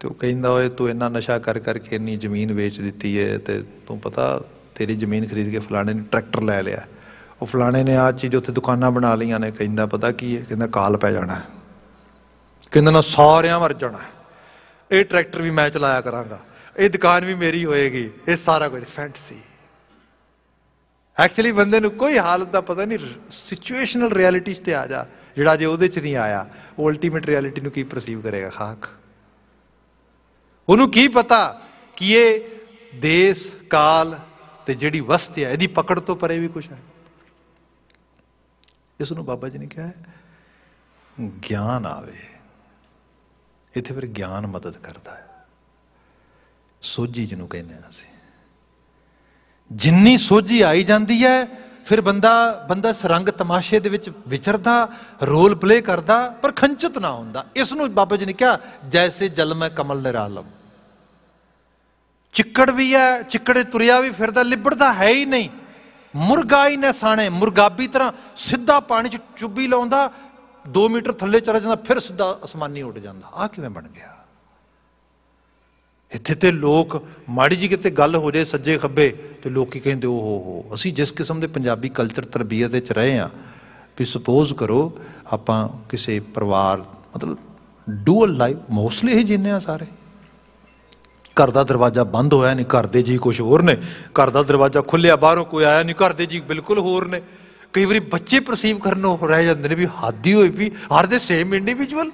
ਤੇ ਉਹ ਕਹਿੰਦਾ ਓਏ ਤੂੰ ਇੰਨਾ ਨਸ਼ਾ ਕਰ ਕਰਕੇ ਇੰਨੀ ਜ਼ਮੀਨ ਵੇਚ ਦਿੱਤੀ ਏ ਤੇ ਤੂੰ ਪਤਾ ਤੇਰੀ ਜ਼ਮੀਨ ਖਰੀਦ ਕੇ ਫਲਾਣੇ ਨੇ ਟਰੈਕਟਰ ਲੈ ਲਿਆ ਉਹ ਫਲਾਣੇ ਨੇ ਆ ਚੀਜ਼ ਉੱਥੇ ਦੁਕਾਨਾਂ ਬਣਾ ਲਈਆਂ ਨੇ ਕਹਿੰਦਾ ਪਤਾ ਕੀ ਏ ਕਹਿੰਦਾ ਕਾਲ ਪੈ ਜਾਣਾ ਕਹਿੰਦਾ ਨਾ ਸਾਰਿਆਂ ਮਰ ਜਾਣਾ ਇਹ ਟਰੈਕਟਰ ਵੀ ਮੈਂ ਚਲਾਇਆ ਕਰਾਂਗਾ ਇਹ ਦੁਕਾਨ ਵੀ ਮੇਰੀ ਹੋਏਗੀ ਇਹ ਸਾਰਾ ਕੁਝ ਫੈਂਟਸੀ ਐਕਚੁਅਲੀ ਬੰਦੇ ਨੂੰ ਕੋਈ ਹਾਲਤ ਦਾ ਪਤਾ ਨਹੀਂ ਸਿਚੁਏਸ਼ਨਲ ਰਿਐਲਿਟੀ 'ਚ ਤੇ ਆ ਜਾ ਜਿਹੜਾ ਜੇ ਉਹਦੇ 'ਚ ਨਹੀਂ ਆਇਆ ਉਹ ਅਲਟੀਮੇਟ ਰਿਐਲਿਟੀ ਨੂੰ ਕੀ ਪਰਸੀਵ ਕਰੇਗਾ ਖਾਕ ਉਹਨੂੰ ਕੀ ਪਤਾ ਕਿ ਇਹ ਦੇਸ਼ ਕਾਲ ਤੇ ਜਿਹੜੀ ਵਸਤ ਹੈ ਇਹਦੀ ਪਕੜ ਤੋਂ ਪਰੇ ਵੀ ਕੁਝ ਹੈ ਇਸ ਨੂੰ ਬਾਬਾ ਜੀ ਨੇ ਕਿਹਾ ਗਿਆਨ ਆਵੇ ਇੱਥੇ ਫਿਰ ਗਿਆਨ ਮਦਦ ਕਰਦਾ ਹੈ ਸੋਝੀ ਜਿਹਨੂੰ ਕਹਿੰਦੇ ਆ ਅਸੀਂ ਜਿੰਨੀ ਸੋਝੀ ਆਈ ਜਾਂਦੀ ਹੈ ਫਿਰ ਬੰਦਾ ਬੰਦਾ ਸਰੰਗ ਤਮਾਸ਼ੇ ਦੇ ਵਿੱਚ ਵਿਚਰਦਾ ਰੋਲ ਪਲੇ ਕਰਦਾ ਪਰ ਖੰਚਿਤ ਨਾ ਹੁੰਦਾ ਇਸ ਨੂੰ ਬਾਬਾ ਜੀ ਨੇ ਕਿਹਾ ਜੈਸੇ ਜਲ ਮੈਂ ਕਮਲ ਨਿਰਾਲਮ ਚਿੱਕੜ ਵੀ ਹੈ ਚਿੱਕੜੇ ਤੁਰਿਆ ਵੀ ਫਿਰਦਾ ਲਿਬੜਦਾ ਹੈ ਹੀ ਨਹੀਂ ਮੁਰਗਾ ਹੀ ਨਾ ਸਾਣੇ ਮੁਰਗਾਬੀ ਤਰ੍ਹਾਂ ਸਿੱਧਾ ਪਾਣੀ 'ਚ ਚੁੱਭੀ ਲਾਉਂਦਾ 2 ਮੀਟਰ ਥੱਲੇ ਚਲਾ ਜਾਂਦਾ ਫਿਰ ਸਿੱਧਾ ਅਸਮਾਨੀ ਉੱਡ ਜਾਂਦਾ ਆ ਕਿਵੇਂ ਬਣ ਗਿਆ ਇੱਥੇ ਤੇ ਲੋਕ ਮਾੜੀ ਜੀ ਕਿਤੇ ਗੱਲ ਹੋ ਜੇ ਸੱਜੇ ਖੱਬੇ ਤੇ ਲੋਕੀ ਕਹਿੰਦੇ ਉਹ ਹੋ ਅਸੀਂ ਜਿਸ ਕਿਸਮ ਦੇ ਪੰਜਾਬੀ ਕਲਚਰ ਤਰਬੀਅਤ ਵਿੱਚ ਰਹੇ ਆ ਵੀ ਸੁਪੋਜ਼ ਕਰੋ ਆਪਾਂ ਕਿਸੇ ਪਰਿਵਾਰ ਮਤਲਬ ਡੂਅਲ ਲਾਈਫ ਮੋਸਟਲੀ ਹੀ ਜਿੰਨੇ ਆ ਸਾਰੇ ਘਰ ਦਾ ਦਰਵਾਜ਼ਾ ਬੰਦ ਹੋਇਆ ਨਹੀਂ ਘਰ ਦੇ ਜੀ ਕੁਝ ਹੋਰ ਨੇ ਘਰ ਦਾ ਦਰਵਾਜ਼ਾ ਖੁੱਲਿਆ ਬਾਹਰੋਂ ਕੋਈ ਆਇਆ ਨਹੀਂ ਘਰ ਦੇ ਜੀ ਬਿਲਕੁਲ ਹੋਰ ਨੇ ਕਈ ਵਾਰੀ ਬੱਚੇ ਪਰਸੀਵ ਕਰਨੋਂ ਰਹਿ ਜਾਂਦੇ ਨੇ ਵੀ ਹਾਦੀ ਹੋਈ we are the same individual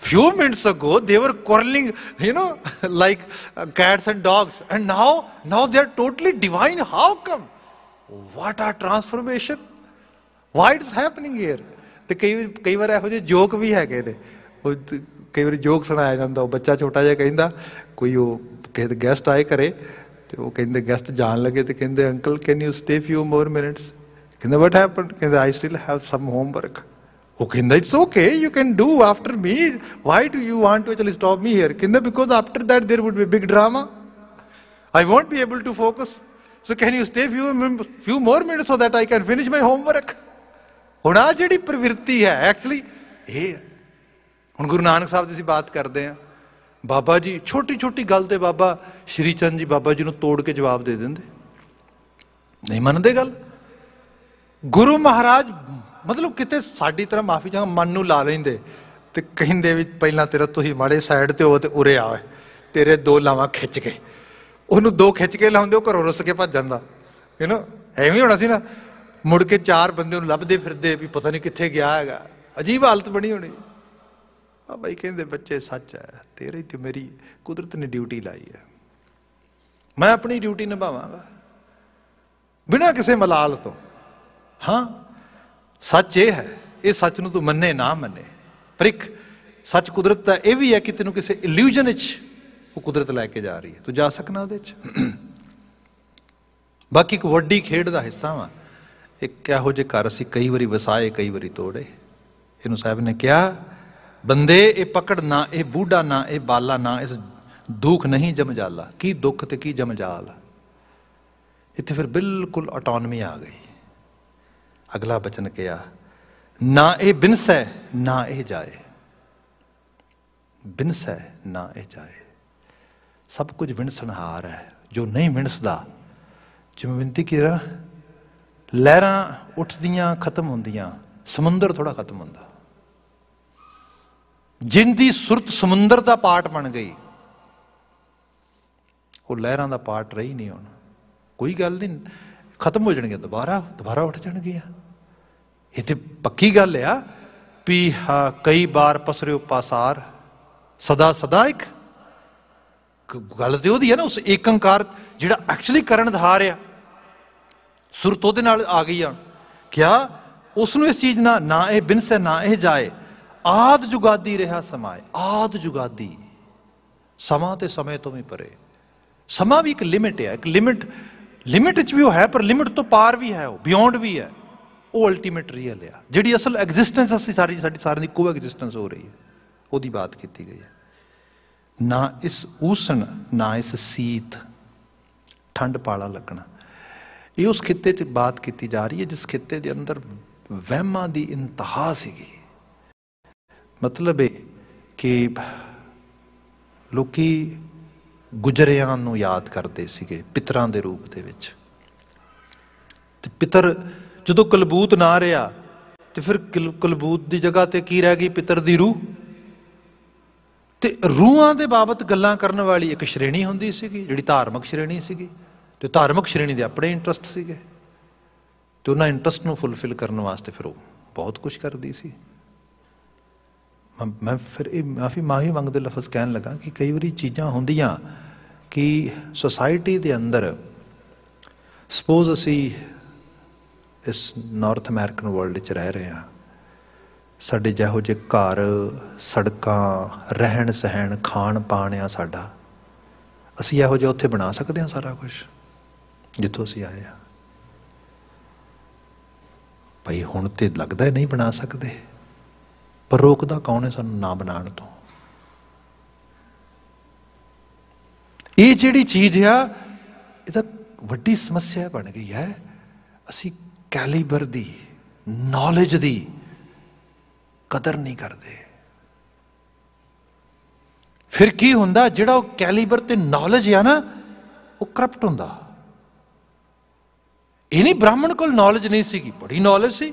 Few minutes ago, they were quarreling, you know, like uh, cats and dogs. And now, now they are totally divine. How come? What a transformation. Why it's happening here? ਤੇ ਕਈ ਕਈ ਵਾਰ ਇਹੋ ਜਿਹੇ ਜੋਕ ਵੀ ਹੈਗੇ ਨੇ ਉਹ ਕਈ ਵਾਰ ਜੋਕ ਸੁਣਾਇਆ ਜਾਂਦਾ ਉਹ ਬੱਚਾ ਛੋਟਾ ਜਿਹਾ ਕਹਿੰਦਾ ਕੋਈ ਉਹ ਕਿਸੇ ਗੈਸਟ ਆਏ ਕਰੇ ਤੇ ਉਹ ਕਹਿੰਦੇ ਗੈਸਟ ਜਾਣ ਲੱਗੇ ਤੇ ਕਹਿੰਦੇ uncle can you stay few more minutes ਕਹਿੰਦਾ ਵਾਟ ਹੈਪਨ ਕਹਿੰਦਾ I still have some homework Okay, that's okay. You can do after me. Why do you want to actually stop me here? Kinda, because after that there would be big drama. I won't be able to focus. So can you stay few, few more minutes so that I can finish my homework? ਹੁਣ ਆ ਜਿਹੜੀ ਪ੍ਰਵਿਰਤੀ ਹੈ actually ਇਹ ਹੁਣ ਗੁਰੂ ਨਾਨਕ ਸਾਹਿਬ ਦੀ ਅਸੀਂ ਬਾਤ ਕਰਦੇ ਆ ਬਾਬਾ ਜੀ ਛੋਟੀ ਛੋਟੀ ਗੱਲ ਤੇ ਬਾਬਾ ਸ਼੍ਰੀ ਚੰਦ ਜੀ ਬਾਬਾ ਜੀ ਨੂੰ ਤੋੜ ਕੇ ਜਵਾਬ ਦੇ ਦਿੰਦੇ ਨਹੀਂ ਮੰਨਦੇ ਗੱਲ ਗੁਰੂ ਮਹਾਰਾਜ ਮਤਲਬ ਕਿਤੇ ਸਾਡੀ ਤਰ੍ਹਾਂ ਮਾਫੀ ਚਾਹ ਮਨ ਨੂੰ ਲਾ ਲੈਂਦੇ ਤੇ ਕਹਿੰਦੇ ਵੀ ਪਹਿਲਾਂ ਤੇਰਾ ਤੁਸੀਂ ਮਾੜੇ ਸਾਈਡ ਤੇ ਹੋ ਤੇ ਉਰੇ ਆ ਤੇਰੇ ਦੋ ਲਾਵਾਂ ਖਿੱਚ ਕੇ ਉਹਨੂੰ ਦੋ ਖਿੱਚ ਕੇ ਲਾਉਂਦੇ ਉਹ ਘਰੋਂ ਰੁੱਸ ਕੇ ਭੱਜ ਜਾਂਦਾ ਯੂ ਨੋ ਐਵੇਂ ਹੋਣਾ ਸੀ ਨਾ ਮੁੜ ਕੇ ਚਾਰ ਬੰਦੇ ਨੂੰ ਲੱਭਦੇ ਫਿਰਦੇ ਵੀ ਪਤਾ ਨਹੀਂ ਕਿੱਥੇ ਗਿਆ ਹੈਗਾ ਅਜੀਬ ਹਾਲਤ ਬਣੀ ਹੋਣੀ ਆ ਬਾਈ ਕਹਿੰਦੇ ਬੱਚੇ ਸੱਚ ਹੈ ਤੇਰੇ ਤੇ ਮੇਰੀ ਕੁਦਰਤ ਨੇ ਡਿਊਟੀ ਲਾਈ ਹੈ ਮੈਂ ਆਪਣੀ ਡਿਊਟੀ ਨਿਭਾਵਾਂਗਾ ਬਿਨਾਂ ਕਿਸੇ ਮਲਾਲ ਤੋਂ ਹਾਂ ਸੱਚ ਇਹ ਹੈ ਇਹ ਸੱਚ ਨੂੰ ਤੂੰ ਮੰਨੇ ਨਾ ਮੰਨੇ ਪਰ ਇੱਕ ਸੱਚ ਕੁਦਰਤ ਦਾ ਇਹ ਵੀ ਹੈ ਕਿ ਤੈਨੂੰ ਕਿਸੇ ਇਲੂਜਨ ਵਿੱਚ ਉਹ ਕੁਦਰਤ ਲੈ ਕੇ ਜਾ ਰਹੀ ਹੈ ਤੂੰ ਜਾ ਸਕਣਾ ਉਹਦੇ ਵਿੱਚ ਬਾਕੀ ਇੱਕ ਵੱਡੀ ਖੇਡ ਦਾ ਹਿੱਸਾ ਵਾ ਇੱਕ ਇਹੋ ਜਿਹੇ ਘਰ ਅਸੀਂ ਕਈ ਵਾਰੀ ਵਸਾਏ ਕਈ ਵਾਰੀ ਤੋੜੇ ਇਹਨੂੰ ਸਾਹਿਬ ਨੇ ਕਿਹਾ ਬੰਦੇ ਇਹ ਪਕੜ ਨਾ ਇਹ ਬੂਢਾ ਨਾ ਇਹ ਬਾਲਾ ਨਾ ਇਸ ਦੁੱਖ ਨਹੀਂ ਜਮਜਾਲਾ ਕੀ ਦੁੱਖ ਤੇ ਕੀ ਜਮਜਾਲ ਇੱਥੇ ਫਿਰ ਬਿਲਕੁਲ ਆਟੋਨਮੀ ਆ ਗਈ ਅਗਲਾ ਬਚਨ ਕਿਹਾ ਨਾ ਇਹ ਬਿਨਸੈ ਨਾ ਇਹ ਜਾਏ ਬਿਨਸੈ ਨਾ ਇਹ ਜਾਏ ਸਭ ਕੁਝ ਹਾਰ ਹੈ ਜੋ ਨਹੀਂ ਵਿਣਸਦਾ ਜਿਵੇਂ ਕੀ ਕਿਰਾ ਲਹਿਰਾਂ ਉੱਠਦੀਆਂ ਖਤਮ ਹੁੰਦੀਆਂ ਸਮੁੰਦਰ ਥੋੜਾ ਖਤਮ ਹੁੰਦਾ ਜਿੰਦੀ ਸੁਰਤ ਸਮੁੰਦਰ ਦਾ ਪਾਰਟ ਬਣ ਗਈ ਉਹ ਲਹਿਰਾਂ ਦਾ ਪਾਰਟ ਰਹੀ ਨਹੀਂ ਹੁਣ ਕੋਈ ਗੱਲ ਨਹੀਂ ਖਤਮ ਹੋ ਜਾਣਗੇ ਦੁਬਾਰਾ ਦੁਬਾਰਾ ਉੱਠ ਆ ਇਹ ਤੇ ਪੱਕੀ ਗੱਲ ਆ ਵੀ ਕਈ ਵਾਰ ਪਸਰੇ ਉਪਾਸਾਰ ਸਦਾ ਸਦਾ ਇੱਕ ਗੱਲ ਤੇ ਉਹਦੀ ਹੈ ਨਾ ਉਸ ਏਕੰਕਾਰ ਜਿਹੜਾ ਐਕਚੁਅਲੀ ਕਰਨ ਆ ਸੁਰਤ ਉਹਦੇ ਨਾਲ ਆ ਗਈ ਆ ਕਿਆ ਉਸ ਨੂੰ ਇਸ ਚੀਜ਼ ਨਾ ਨਾ ਇਹ ਸੇ ਨਾ ਇਹ ਜਾਏ ਆਦ ਜੁਗਾਦੀ ਰਿਹਾ ਸਮਾਏ ਆਦ ਜੁਗਾਦੀ ਸਮਾਂ ਤੇ ਸਮੇਂ ਤੋਂ ਵੀ ਪਰੇ ਸਮਾਂ ਵੀ ਇੱਕ ਲਿਮਿਟ ਹੈ ਇੱਕ ਲਿਮਿਟ ਲਿਮਿਟ ਚ ਵੀ ਉਹ ਹੈ ਪਰ ਲਿਮਿਟ ਤੋਂ ਪਾਰ ਵੀ ਹੈ ਉਹ ਬਿਯੋਂਡ ਵੀ ਹੈ ਉਹ ਅਲਟੀਮੇਟ ਰੀਅਲ ਆ ਜਿਹੜੀ ਅਸਲ ਐਗਜ਼ਿਸਟੈਂਸ ਅਸੀਂ ਸਾਰੀ ਸਾਡੀ ਸਾਰਿਆਂ ਦੀ ਕੋ ਐਗਜ਼ਿਸਟੈਂਸ ਹੋ ਰਹੀ ਹੈ ਉਹਦੀ ਬਾਤ ਕੀਤੀ ਗਈ ਹੈ ਨਾ ਇਸ ਉਸਣ ਨਾ ਇਸ ਸੀਤ ਠੰਡ ਪਾਲਾ ਲੱਗਣਾ ਇਹ ਉਸ ਖਿੱਤੇ 'ਚ ਬਾਤ ਕੀਤੀ ਜਾ ਰਹੀ ਹੈ ਜਿਸ ਖਿੱਤੇ ਦੇ ਅੰਦਰ ਵਹਿਮਾਂ ਦੀ ਇੰਤਹਾ ਸੀਗੀ ਮਤਲਬ ਇਹ ਕਿ ਲੋਕੀ ਗੁਜਰਿਆਂ ਨੂੰ ਯਾਦ ਕਰਦੇ ਸੀਗੇ ਪਿਤਰਾਂ ਦੇ ਰੂਪ ਦੇ ਵਿੱਚ ਤੇ ਪਿਤਰ ਜਦੋਂ ਕਲਬੂਤ ਨਾ ਰਿਹਾ ਤੇ ਫਿਰ ਕਲਬੂਤ ਦੀ ਜਗ੍ਹਾ ਤੇ ਕੀ ਰਹਿ ਗਈ ਪਿਤਰ ਦੀ ਰੂਹ ਤੇ ਰੂਹਾਂ ਦੇ ਬਾਬਤ ਗੱਲਾਂ ਕਰਨ ਵਾਲੀ ਇੱਕ ਸ਼੍ਰੇਣੀ ਹੁੰਦੀ ਸੀਗੀ ਜਿਹੜੀ ਧਾਰਮਿਕ ਸ਼੍ਰੇਣੀ ਸੀਗੀ ਤੇ ਧਾਰਮਿਕ ਸ਼੍ਰੇਣੀ ਦੇ ਆਪਣੇ ਇੰਟਰਸਟ ਸੀਗੇ ਤੇ ਉਹਨਾਂ ਇੰਟਰਸਟ ਨੂੰ ਫੁੱਲਫਿਲ ਕਰਨ ਵਾਸਤੇ ਫਿਰ ਉਹ ਬਹੁਤ ਕੁਝ ਕਰਦੀ ਸੀ ਮੈਂ ਫਿਰ ਇਹ ਮਾਫੀ ਮਾਫੀ ਮੰਗਦੇ ਲਫ਼ਜ਼ ਕਹਿਣ ਲੱਗਾ ਕਿ ਕਈ ਵਾਰੀ ਚੀਜ਼ਾਂ ਹੁੰਦੀਆਂ ਕਿ ਸੋਸਾਇਟੀ ਦੇ ਅੰਦਰ ਸਪੋਜ਼ ਅਸੀਂ ਇਸ ਨਾਰਥ ਅਮਰੀਕਨ ਵਰਲਡ 'ਚ ਰਹਿ ਰਹੇ ਹਾਂ ਸਾਡੇ ਜਿਹੋ ਜਿਹੇ ਘਰ ਸੜਕਾਂ ਰਹਿਣ ਸਹਿਣ ਖਾਣ ਪਾਣ ਆ ਸਾਡਾ ਅਸੀਂ ਇਹੋ ਜਿਹਾ ਉੱਥੇ ਬਣਾ ਸਕਦੇ ਹਾਂ ਸਾਰਾ ਕੁਝ ਜਿੱਥੋਂ ਅਸੀਂ ਆਏ ਆ ਭਈ ਹੁਣ ਤੇ ਲੱਗਦਾ ਨਹੀਂ ਬਣਾ ਸਕਦੇ ਪਰ ਰੋਕਦਾ ਕੌਣ ਹੈ ਸਾਨੂੰ ਨਾ ਬਣਾਉਣ ਤੋਂ ਇਹ ਜਿਹੜੀ ਚੀਜ਼ ਆ ਇਹ ਤਾਂ ਵੱਡੀ ਸਮੱਸਿਆ ਬਣ ਗਈ ਹੈ ਅਸੀਂ ਕੈਲੀਬਰ ਦੀ ਨੌਲੇਜ ਦੀ ਕਦਰ ਨਹੀਂ ਕਰਦੇ ਫਿਰ ਕੀ ਹੁੰਦਾ ਜਿਹੜਾ ਉਹ ਕੈਲੀਬਰ ਤੇ ਨੌਲੇਜ ਆ ਨਾ ਉਹ ਕਰਪਟ ਹੁੰਦਾ ਇਹ ਨਹੀਂ ਬ੍ਰਾਹਮਣ ਕੋਲ ਨੌਲੇਜ ਨਹੀਂ ਸੀਗੀ ਬੜੀ ਨੌਲੇਜ ਸੀ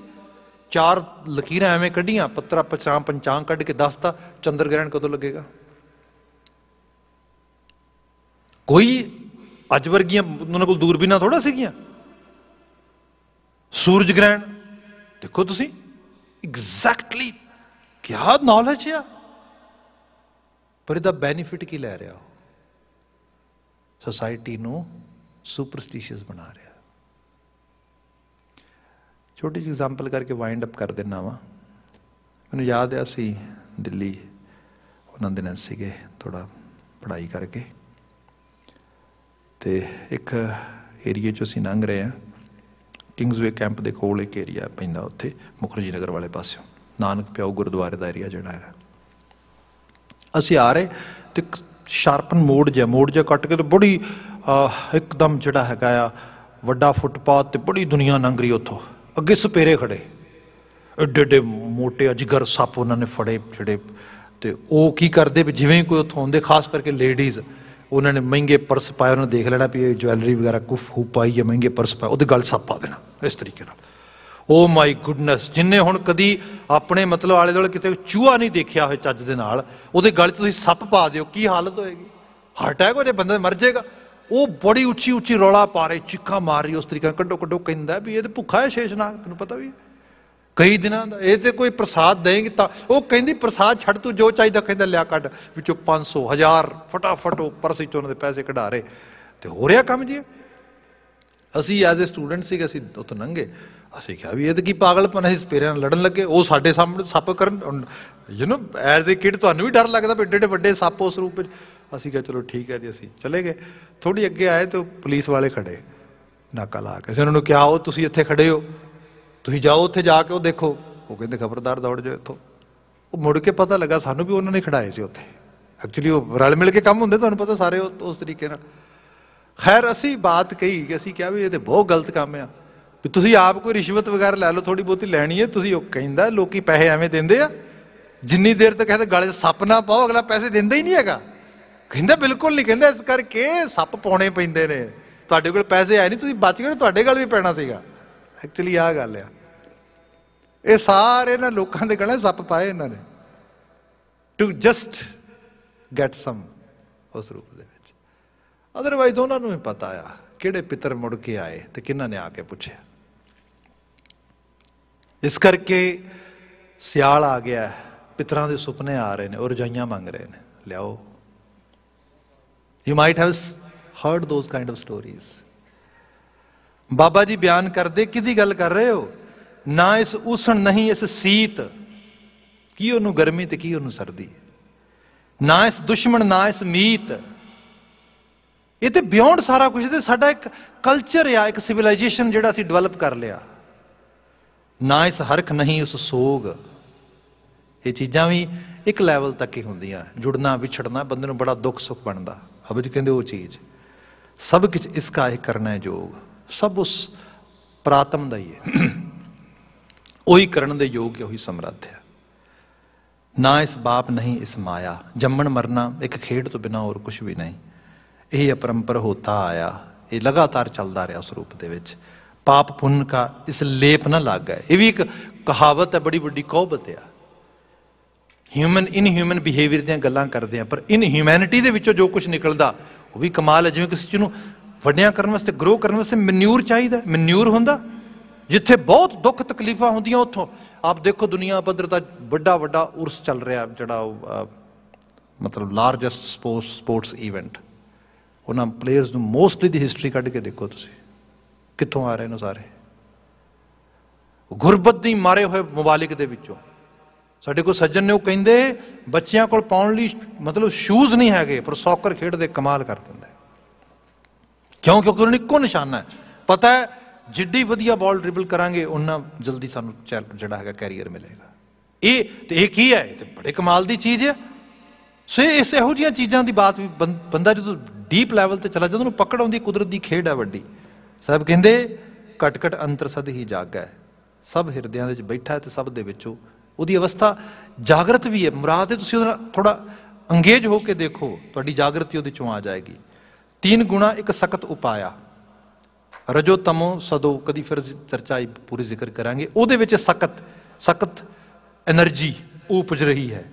ਚਾਰ ਲਕੀਰਾਂ ਐਵੇਂ ਕੱਢੀਆਂ ਪੱਤਰਾ ਪਛਾਂ ਪੰਚਾਂ ਕੱਢ ਕੇ ਦੱਸਤਾ ਚੰਦਰ ਗ੍ਰਹਿਣ ਕਦੋਂ ਲੱਗੇਗਾ ਕੋਈ ਅਜਵਰਗੀਆਂ ਉਹਨਾਂ ਕੋਲ ਦੂਰਬੀਨਾਂ ਥੋੜਾ ਸੀਗੀਆਂ ਸੂਰਜ ਗ੍ਰਹਿਣ ਦੇਖੋ ਤੁਸੀਂ ਐਗਜ਼ੈਕਟਲੀ ਕੀ ਨੌਲੇਜ ਆ ਪਰ ਇਹਦਾ ਬੈਨੀਫਿਟ ਕੀ ਲੈ ਰਿਹਾ ਹੋ ਸੋਸਾਇਟੀ ਨੂੰ ਸੁਪਰਸਟੀਸ਼ੀਅਸ ਬਣਾ ਰਿਹਾ ਛੋਟੀ ਜਿਹੀ ਐਗਜ਼ਾਮਪਲ ਕਰਕੇ ਵਾਈਂਡ ਅਪ ਕਰ ਦਿੰਨਾ ਵਾ ਮੈਨੂੰ ਯਾਦ ਆ ਸੀ ਦਿੱਲੀ ਉਹਨਾਂ ਦਿਨਾਂ ਸੀਗੇ ਥੋੜਾ ਪੜ੍ਹਾਈ ਕਰਕੇ ਤੇ ਇੱਕ ਏਰੀਆ 'ਚ ਅਸੀਂ ਲੰਘ ਰਹੇ ਆ ਕਿੰਗਜ਼ਵੇ ਕੈਂਪ ਦੇ ਕੋਲ ਇੱਕ ਏਰੀਆ ਪੈਂਦਾ ਉੱਥੇ ਮੁਖਰਜੀ ਨਗਰ ਵਾਲੇ ਪਾਸਿਓਂ ਨਾਨਕ ਪਿਓ ਗੁਰਦੁਆਰੇ ਦਾ ਏਰੀਆ ਜਿਹੜਾ ਹੈ ਅਸੀਂ ਆ ਰਹੇ ਤੇ ਸ਼ਾਰਪਨ ਮੋੜ ਜਿਹਾ ਮੋੜ ਜਿਹਾ ਕੱਟ ਕੇ ਤੇ ਬੜੀ ਇੱਕਦਮ ਜਿਹੜਾ ਹੈਗਾ ਆ ਵੱਡਾ ਫੁੱਟਪਾਥ ਤੇ ਬੜੀ ਦੁਨੀਆ ਲੰਘ ਰਹੀ ਉੱਥੋਂ ਅੱਗੇ ਸਪੇਰੇ ਖੜੇ ਏਡੇ ਏਡੇ ਮੋਟੇ ਅਜਗਰ ਸੱਪ ਉਹਨਾਂ ਨੇ ਫੜੇ ਜਿਹੜੇ ਤੇ ਉਹ ਕੀ ਕਰਦੇ ਜਿਵੇਂ ਕੋਈ ਉੱਥੋਂ ਆਉਂਦੇ ਖਾਸ ਕਰਕੇ ਲੇਡੀਜ਼ ਉਹਨਾਂ ਨੇ ਮਹਿੰਗੇ ਪਰਸ ਪਾਏ ਉਹਨਾਂ ਦੇਖ ਲੈਣਾ ਵੀ ਇਹ ਜਵੈਲਰੀ ਵਗੈਰਾ ਕੁਫ ਹੂ ਪਾਈ ਜਾਂ ਮਹਿੰਗੇ ਪਰਸ ਪਾਏ ਉਹਦੇ ਗੱਲ ਸੱਪ ਪਾ ਦੇਣਾ ਇਸ ਤਰੀਕੇ ਨਾਲ ਓ ਮਾਈ ਗੁੱਡਨੈਸ ਜਿੰਨੇ ਹੁਣ ਕਦੀ ਆਪਣੇ ਮਤਲਬ ਵਾਲੇ ਦੁਆਲੇ ਕਿਤੇ ਚੂਹਾ ਨਹੀਂ ਦੇਖਿਆ ਹੋਇਆ ਚੱਜ ਦੇ ਨਾਲ ਉਹਦੇ ਗੱਲ 'ਚ ਤੁਸੀਂ ਸੱਪ ਪਾ ਦਿਓ ਕੀ ਹਾਲਤ ਹੋਏਗੀ ਹਾਰਟ ਅਟੈਕ ਹੋ ਜੇ ਬੰਦਾ ਮਰ ਜਾਏਗਾ ਉਹ ਬੜੀ ਉੱਚੀ ਉੱਚੀ ਰੌਲਾ ਪਾ ਰਹੇ ਚਿੱਕਾ ਮਾਰ ਰਹੀ ਉਸ ਤਰੀਕੇ ਨਾਲ ਕੱਢੋ ਕੱਢੋ ਕਹਿੰਦਾ ਵੀ ਇਹ ਤੇ ਭੁੱਖਾ ਹੈ ਸ਼ੇਸ਼ਨਾਗ ਤੈਨੂੰ ਪਤਾ ਵੀ ਹੈ ਕਈ ਦਿਨਾਂ ਦਾ ਇਹ ਤੇ ਕੋਈ ਪ੍ਰਸਾਦ ਦੇਂਗੇ ਤਾਂ ਉਹ ਕਹਿੰਦੀ ਪ੍ਰਸਾਦ ਛੱਡ ਤੂੰ ਜੋ ਚਾਹੀਦਾ ਕਹਿੰਦਾ ਲਿਆ ਕੱਢ ਵਿੱਚੋਂ 500 1000 ਫਟਾਫਟ ਉਹ ਪਰਸੇ ਚੋਂ ਉਹਨਾਂ ਦੇ ਪੈਸੇ ਕਢਾ ਰਹੇ ਤੇ ਹੋ ਰਿਹਾ ਕੰਮ ਜੀ ਅਸੀਂ ਐਜ਼ ਅ ਸਟੂਡੈਂਟ ਸੀ ਅਸੀਂ ਉਤੋਂ ਨੰਗੇ ਅਸੀਂ ਕਿਹਾ ਵੀ ਇਹ ਤਾਂ ਕੀ ਪਾਗਲਪਨ ਹੈ ਅਸੀਂ ਸਪੇਰੇ ਨਾਲ ਲੜਨ ਲੱਗੇ ਉਹ ਸਾਡੇ ਸਾਹਮਣੇ ਸੱਪ ਕਰਨ you know as a kid ਤੁਹਾਨੂੰ ਵੀ ਡਰ ਲੱਗਦਾ ਵੀ ਡੇਡੇ ਵੱਡੇ ਸੱਪ ਉਸ ਰੂਪ ਵਿੱਚ ਅਸੀਂ ਕਿਹਾ ਚਲੋ ਠੀਕ ਹੈ ਜੀ ਅਸੀਂ ਚਲੇ ਗਏ ਥੋੜੀ ਅੱਗੇ ਆਏ ਤਾਂ ਪੁਲਿਸ ਵਾਲੇ ਖੜੇ ਨਾਕਾ ਲਾ ਕੇ ਅਸੀਂ ਉਹਨਾਂ ਨੂੰ ਕਿਹਾ ਉਹ ਤੁਸੀਂ ਇੱਥੇ ਖੜੇ ਹੋ ਤੁਸੀਂ ਜਾਓ ਉੱਥੇ ਜਾ ਕੇ ਉਹ ਦੇਖੋ ਉਹ ਕਹਿੰਦੇ ਖਬਰਦਾਰ ਦੌੜ ਜਾਓ ਇੱਥੋਂ ਉਹ ਮੁੜ ਕੇ ਪਤਾ ਲੱਗਾ ਸਾਨੂੰ ਵੀ ਉਹਨਾਂ ਨੇ ਖੜਾਏ ਸੀ ਉੱਥੇ ਐਕਚੁਅਲੀ ਉਹ ਰਲ ਮਿਲ ਕੇ ਕੰਮ ਹੁੰਦੇ ਤੁਹਾਨੂੰ ਪਤਾ ਸਾਰੇ ਉਸ ਤਰੀਕੇ ਨਾਲ ਖੈਰ ਅਸੀਂ ਬਾਤ ਕਹੀ ਕਿ ਅਸੀਂ ਕਿਹਾ ਵੀ ਇਹ ਤੇ ਬਹੁਤ ਗਲਤ ਕੰਮ ਆ ਵੀ ਤੁਸੀਂ ਆਪ ਕੋਈ ਰਿਸ਼ਵਤ ਵਗੈਰਾ ਲੈ ਲਓ ਥੋੜੀ ਬਹੁਤੀ ਲੈਣੀ ਹੈ ਤੁਸੀਂ ਉਹ ਕਹਿੰਦਾ ਲੋਕੀ ਪੈਸੇ ਐਵੇਂ ਦਿੰਦੇ ਆ ਜਿੰਨੀ ਦੇਰ ਤੱਕ ਕਹਿੰਦੇ ਗਲੇ 'ਚ ਸੱਪ ਨਾ ਪਾਓ ਅਗਲਾ ਪੈਸੇ ਦਿੰਦਾ ਹੀ ਨਹੀਂ ਹੈਗਾ ਕਹਿੰਦਾ ਬਿਲਕੁਲ ਨਹੀਂ ਕਹਿੰਦਾ ਇਸ ਕਰਕੇ ਸੱਪ ਪਾਉਣੇ ਪੈਂਦੇ ਨੇ ਤੁਹਾਡੇ ਕੋਲ ਪੈਸੇ ਆਏ ਨਹੀਂ ਤੁਸੀਂ ਬਚ ਗਏ ਤੁਹਾਡੇ ਗੱਲ ਵੀ ਪੈਣਾ ਸੀਗਾ ਐਕਚੁਅਲੀ ਆਹ ਗੱਲ ਆ ਇਹ ਸਾਰੇ ਇਹਨਾਂ ਲੋਕਾਂ ਦੇ ਗਲੇ ਸੱਪ ਪਾਏ ਇਹਨਾਂ ਨੇ ਟੂ ਜਸਟ ਗੈਟ ਸਮ ਉਸ ਰੂਪ ਦੇ ਵਿੱਚ ਅਦਰਵਾਈਜ਼ ਉਹਨਾਂ ਨੂੰ ਹੀ ਪਤਾ ਆ ਕਿਹੜੇ ਪਿੱਤਰ ਮੁੜ ਕੇ ਆਏ ਤੇ ਕਿਹਨਾਂ ਨੇ ਆ ਕੇ ਪੁੱਛਿਆ ਇਸ ਕਰਕੇ ਸਿਆਲ ਆ ਗਿਆ ਪਿਤਰਾਂ ਦੇ ਸੁਪਨੇ ਆ ਰਹੇ ਨੇ ਉਹ ਰਜਾਈਆਂ ਮੰਗ ਰਹੇ ਨੇ ਲਿਆਓ you might have heard those kind of stories ਬਾਬਾ ਜੀ ਬਿਆਨ ਕਰਦੇ ਕਿਹਦੀ ਗੱਲ ਕਰ ਰਹੇ ਹੋ ਨਾ ਇਸ ਉਸਣ ਨਹੀਂ ਇਸ ਸੀਤ ਕੀ ਉਹਨੂੰ ਗਰਮੀ ਤੇ ਕੀ ਉਹਨੂੰ ਸਰਦੀ ਨਾ ਇਸ ਦੁਸ਼ਮਣ ਨਾ ਇਸ ਮੀਤ ਇਹ ਤੇ ਬਿਯੋਂਡ ਸਾਰਾ ਕੁਝ ਤੇ ਸਾਡਾ ਇੱਕ ਕਲਚਰ ਆ ਇੱਕ ਸਿਵਲਾਈਜੇਸ਼ਨ ਜਿਹੜਾ ਅਸੀਂ ਡਿਵੈਲਪ ਕਰ ਲਿਆ ਨਾ ਇਸ ਹਰਖ ਨਹੀਂ ਉਸ ਸੋਗ ਇਹ ਚੀਜ਼ਾਂ ਵੀ ਇੱਕ ਲੈਵਲ ਤੱਕ ਹੀ ਹੁੰਦੀਆਂ ਜੁੜਨਾ ਵਿਛੜਨਾ ਬੰਦੇ ਨੂੰ ਬੜਾ ਦੁੱਖ ਸੁੱਖ ਬਣਦਾ ਅਬ ਜੀ ਕਹਿੰਦੇ ਉਹ ਚੀਜ਼ ਸਭ ਕੁਝ ਇਸ ਕਾ ਇਹ ਕਰਨਾ ਹੈ ਜੋਗ ਸਭ ਉਸ ਪ੍ਰਾਤਮ ਦਾ ਹੀ ਹੈ ਉਹੀ ਕਰਨ ਦੇ ਯੋਗ ਹੈ ਉਹੀ ਸਮਰੱਥ ਹੈ ਨਾ ਇਸ ਬਾਪ ਨਹੀਂ ਇਸ ਮਾਇਆ ਜੰਮਣ ਮਰਨਾ ਇੱਕ ਖੇਡ ਤੋਂ ਬਿਨਾ ਹੋਰ ਕੁਝ ਵੀ ਨਹੀਂ ਇਹ ਅਪਰੰਪਰ ਹੋਤਾ ਆਇਆ ਇਹ ਲਗਾਤਾਰ ਚੱਲਦਾ ਰਿਹਾ ਉਸ ਰੂਪ ਦੇ ਵਿੱਚ ਪਾਪ ਪੁੰਨ ਦਾ ਇਸ ਲੇਪ ਨਾ ਲੱਗਾ ਇਹ ਵੀ ਇੱਕ ਕਹਾਵਤ ਹੈ ਬੜੀ ਵੱਡੀ ਕਹਾਵਤ ਹੈ ਹਿਊਮਨ ਇਨ ਹਿਊਮਨ ਬਿਹੇਵੀਅਰ ਦੀਆਂ ਗੱਲਾਂ ਕਰਦੇ ਆ ਪਰ ਇਨ ਹਿਊਮੈਨਿਟੀ ਦੇ ਵਿੱਚੋਂ ਜੋ ਕੁਝ ਨਿਕਲਦਾ ਉਹ ਵੀ ਕਮਾਲ ਹੈ ਜਿਵੇਂ ਕਿਸੇ ਚੀਜ਼ ਨੂੰ ਵੱਡਿਆਂ ਕਰਨ ਵਾਸਤੇ ਗਰੋ ਕਰਨ ਵਾਸਤੇ ਮੈਨਿਊਰ ਚਾਹੀਦਾ ਮੈਨਿਊਰ ਹੁੰਦਾ ਜਿੱਥੇ ਬਹੁਤ ਦੁੱਖ ਤਕਲੀਫਾਂ ਹੁੰਦੀਆਂ ਉੱਥੋਂ ਆਪ ਦੇਖੋ ਦੁਨੀਆ ਪੱਧਰ ਦਾ ਵੱਡਾ ਵੱਡਾ ਉਰਸ ਚੱਲ ਰਿਹਾ ਜਿਹੜਾ ਮਤਲਬ ਲਾਰਜੈਸਟ ਸਪੋਰਟਸ ਸਪੋਰਟਸ ਇਵੈਂਟ ਉਹਨਾਂ ਪਲੇਅਰਸ ਨੂੰ ਮੋਸਟਲੀ ਦੀ ਹਿਸਟਰੀ ਕੱਢ ਕੇ ਦੇਖੋ ਤੁਸੀਂ ਕਿੱਥੋਂ ਆ ਰਹੇ ਨੇ ਸਾਰੇ ਗੁਰਬਤ ਦੀ ਮਾਰੇ ਹੋਏ ਮਮਾਲਿਕ ਦੇ ਵਿੱਚੋਂ ਸਾਡੇ ਕੋਲ ਸੱਜਣ ਨੇ ਉਹ ਕਹਿੰਦੇ ਬੱਚਿਆਂ ਕੋਲ ਪਾਉਣ ਲਈ ਮਤਲਬ ਸ਼ੂਜ਼ ਨਹੀਂ ਹੈਗੇ ਪਰ ਸੌਕਰ ਖੇਡਦੇ ਕਮਾਲ ਕਰ ਦਿੰਦੇ ਕਿਉਂ ਕਿਉਂਕਿ ਉਹਨਾਂ ਨੇ ਇੱਕੋ ਨਿਸ਼ਾਨਾ ਹੈ ਪਤਾ ਹੈ ਜਿੱਡੀ ਵਧੀਆ ਬਾਲ ਡ੍ਰਿਬਲ ਕਰਾਂਗੇ ਉਨਾ ਜਲਦੀ ਸਾਨੂੰ ਜਿਹੜਾ ਹੈਗਾ ਕੈਰੀਅਰ ਮਿਲੇਗਾ ਇਹ ਤੇ ਇਹ ਕੀ ਹੈ ਤੇ ਬੜੇ ਕਮਾਲ ਦੀ ਚੀਜ਼ ਹੈ ਸੇ ਇਸ ਇਹੋ ਜੀਆਂ ਚੀਜ਼ਾਂ ਦੀ ਬਾਤ ਵੀ ਬੰਦਾ ਜਦੋਂ ਡੀਪ ਲੈਵਲ ਤੇ ਚਲਾ ਜਾਂਦਾ ਉਹਨੂੰ ਪਕੜ ਆਉਂਦੀ ਕੁਦਰਤ ਦੀ ਖੇਡ ਹੈ ਵੱਡੀ ਸਭ ਕਹਿੰਦੇ ਕਟਕਟ ਘਟ ਅੰਤਰ ਸਦ ਹੀ ਜਾਗਾ ਹੈ ਸਭ ਹਿਰਦਿਆਂ ਦੇ ਵਿੱਚ ਬੈਠਾ ਹੈ ਤੇ ਸਭ ਦੇ ਵਿੱਚੋਂ ਉਹਦੀ ਅਵਸਥਾ ਜਾਗਰਤ ਵੀ ਹੈ ਮੁਰਾਦ ਹੈ ਤੁਸੀਂ ਉਹਦਾ ਥੋੜਾ ਅੰਗੇਜ ਹੋ ਕੇ ਦੇਖੋ ਤੁਹਾਡੀ ਜਾਗਰਤੀ ਉਹਦੇ ਚੋਂ ਆ ਜਾਏਗੀ ਤਿੰਨ ਗੁਣਾ ਇੱਕ ਸਖਤ ਉਪਾਇਆ ਰਜੋ ਤਮੋ ਸਦੋ ਕਦੀ ਫਿਰ ਚਰਚਾ ਪੂਰੀ ਜ਼ਿਕਰ ਕਰਾਂਗੇ ਉਹਦੇ ਵਿੱਚ ਸਖਤ ਸਖਤ એનર્ਜੀ ਉਪਜ ਰਹੀ ਹੈ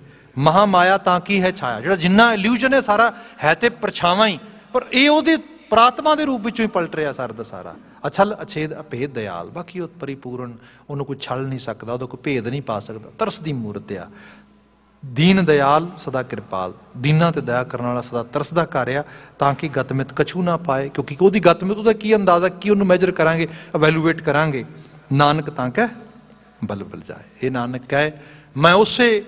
ਮਹਾ ਮਾਇਆ ਤਾਂ ਕੀ ਹੈ ਛਾਇਆ ਜਿਹੜਾ ਜਿੰਨਾ ਇਲੂਜਨ ਹੈ ਸਾਰਾ ਹੈ ਤੇ ਪਰਛਾਵਾਂ ਹੀ ਪਰ ਇਹ ਉਹਦੇ ਪ੍ਰਾਤਮਾ ਦੇ ਰੂਪ ਵਿੱਚੋਂ ਹੀ ਪਲਟ ਰਿਹਾ ਸਾਰਾ ਦਾ ਸਾਰਾ ਅਛਲ ਅਛੇਦ ਅਭੇਦ ਦਿਆਲ ਬਾਕੀ ਉਹ ਪਰਿਪੂਰਨ ਉਹਨੂੰ ਕੋਈ ਛਲ ਨਹੀਂ ਸਕਦਾ ਉਹਦਾ ਕੋਈ ਭੇਦ ਨਹੀਂ ਪਾ ਸਕਦਾ ਤਰਸ ਦੀ ਮੂਰਤ ਆ ਦੀਨ ਦਇਆਲ ਸਦਾ ਕਿਰਪਾਲ ਦੀਨਾਂ ਤੇ ਦਇਆ ਕਰਨ ਵਾਲਾ ਸਦਾ ਤਰਸਦਾ ਕਰਿਆ ਤਾਂ ਕਿ ਗਤਮਿਤ ਕਛੂ ਨਾ ਪਾਏ ਕਿਉਂਕਿ ਉਹਦੀ ਗਤਮਿਤ ਉਹਦਾ ਕੀ ਅੰਦਾਜ਼ਾ ਕੀ ਉਹਨੂੰ ਮੈਜਰ ਕਰਾਂਗੇ ਇਵੈਲੂਏਟ ਕਰਾਂਗੇ ਨਾਨਕ ਤਾਂ ਕਹਿ ਬਲਬਲ ਜਾਏ ਇਹ ਨਾਨਕ ਕਹਿ ਮੈਂ ਉਸੇ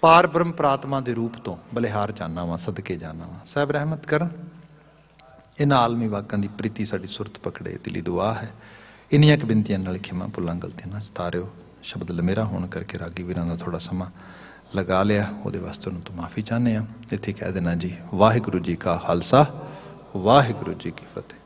ਪਾਰ ਬ੍ਰਹਮ ਪ੍ਰਾਤਮਾ ਦੇ ਰੂਪ ਤੋਂ ਬਲਿਹਾਰ ਜਾਣਾ ਵਾਂ ਸਦਕੇ ਜਾਣਾ ਵਾਂ ਸਹਿਬ ਰਹਿਮਤ ਕਰਨ ਇਹਨਾਂ ਆਲਮੀ ਵਾਕਾਂ ਦੀ ਪ੍ਰੀਤੀ ਸਾਡੀ ਸੁਰਤ ਪਕੜੇ ਦਿਲੀ ਦੁਆ ਹੈ ਇੰਨੀਆਂ ਕਿ ਬਿੰਦੀਆਂ ਨਾਲ ਖਿਮਾ ਭੁੱਲਾਂ ਗਲਤੀਆਂ ਨਾਲ ਸਤਾਰਿਓ ਸ਼ਬਦ ਲਮੇਰਾ ਹੋਣ ਕਰਕੇ ਰਾਗੀ ਵੀਰਾਂ ਦਾ ਥੋੜਾ ਸਮਾਂ ਲਗਾ ਲਿਆ ਉਹਦੇ ਵਾਸਤੇ ਨੂੰ ਤੋਂ ਮਾਫੀ ਚਾਹਨੇ ਆ ਇੱਥੇ ਕਹਿ ਦੇਣਾ ਜੀ ਵਾਹਿਗੁਰੂ ਜੀ ਕਾ ਖਾਲਸਾ ਵਾਹਿਗੁਰੂ ਜੀ ਕੀ ਫਤਿਹ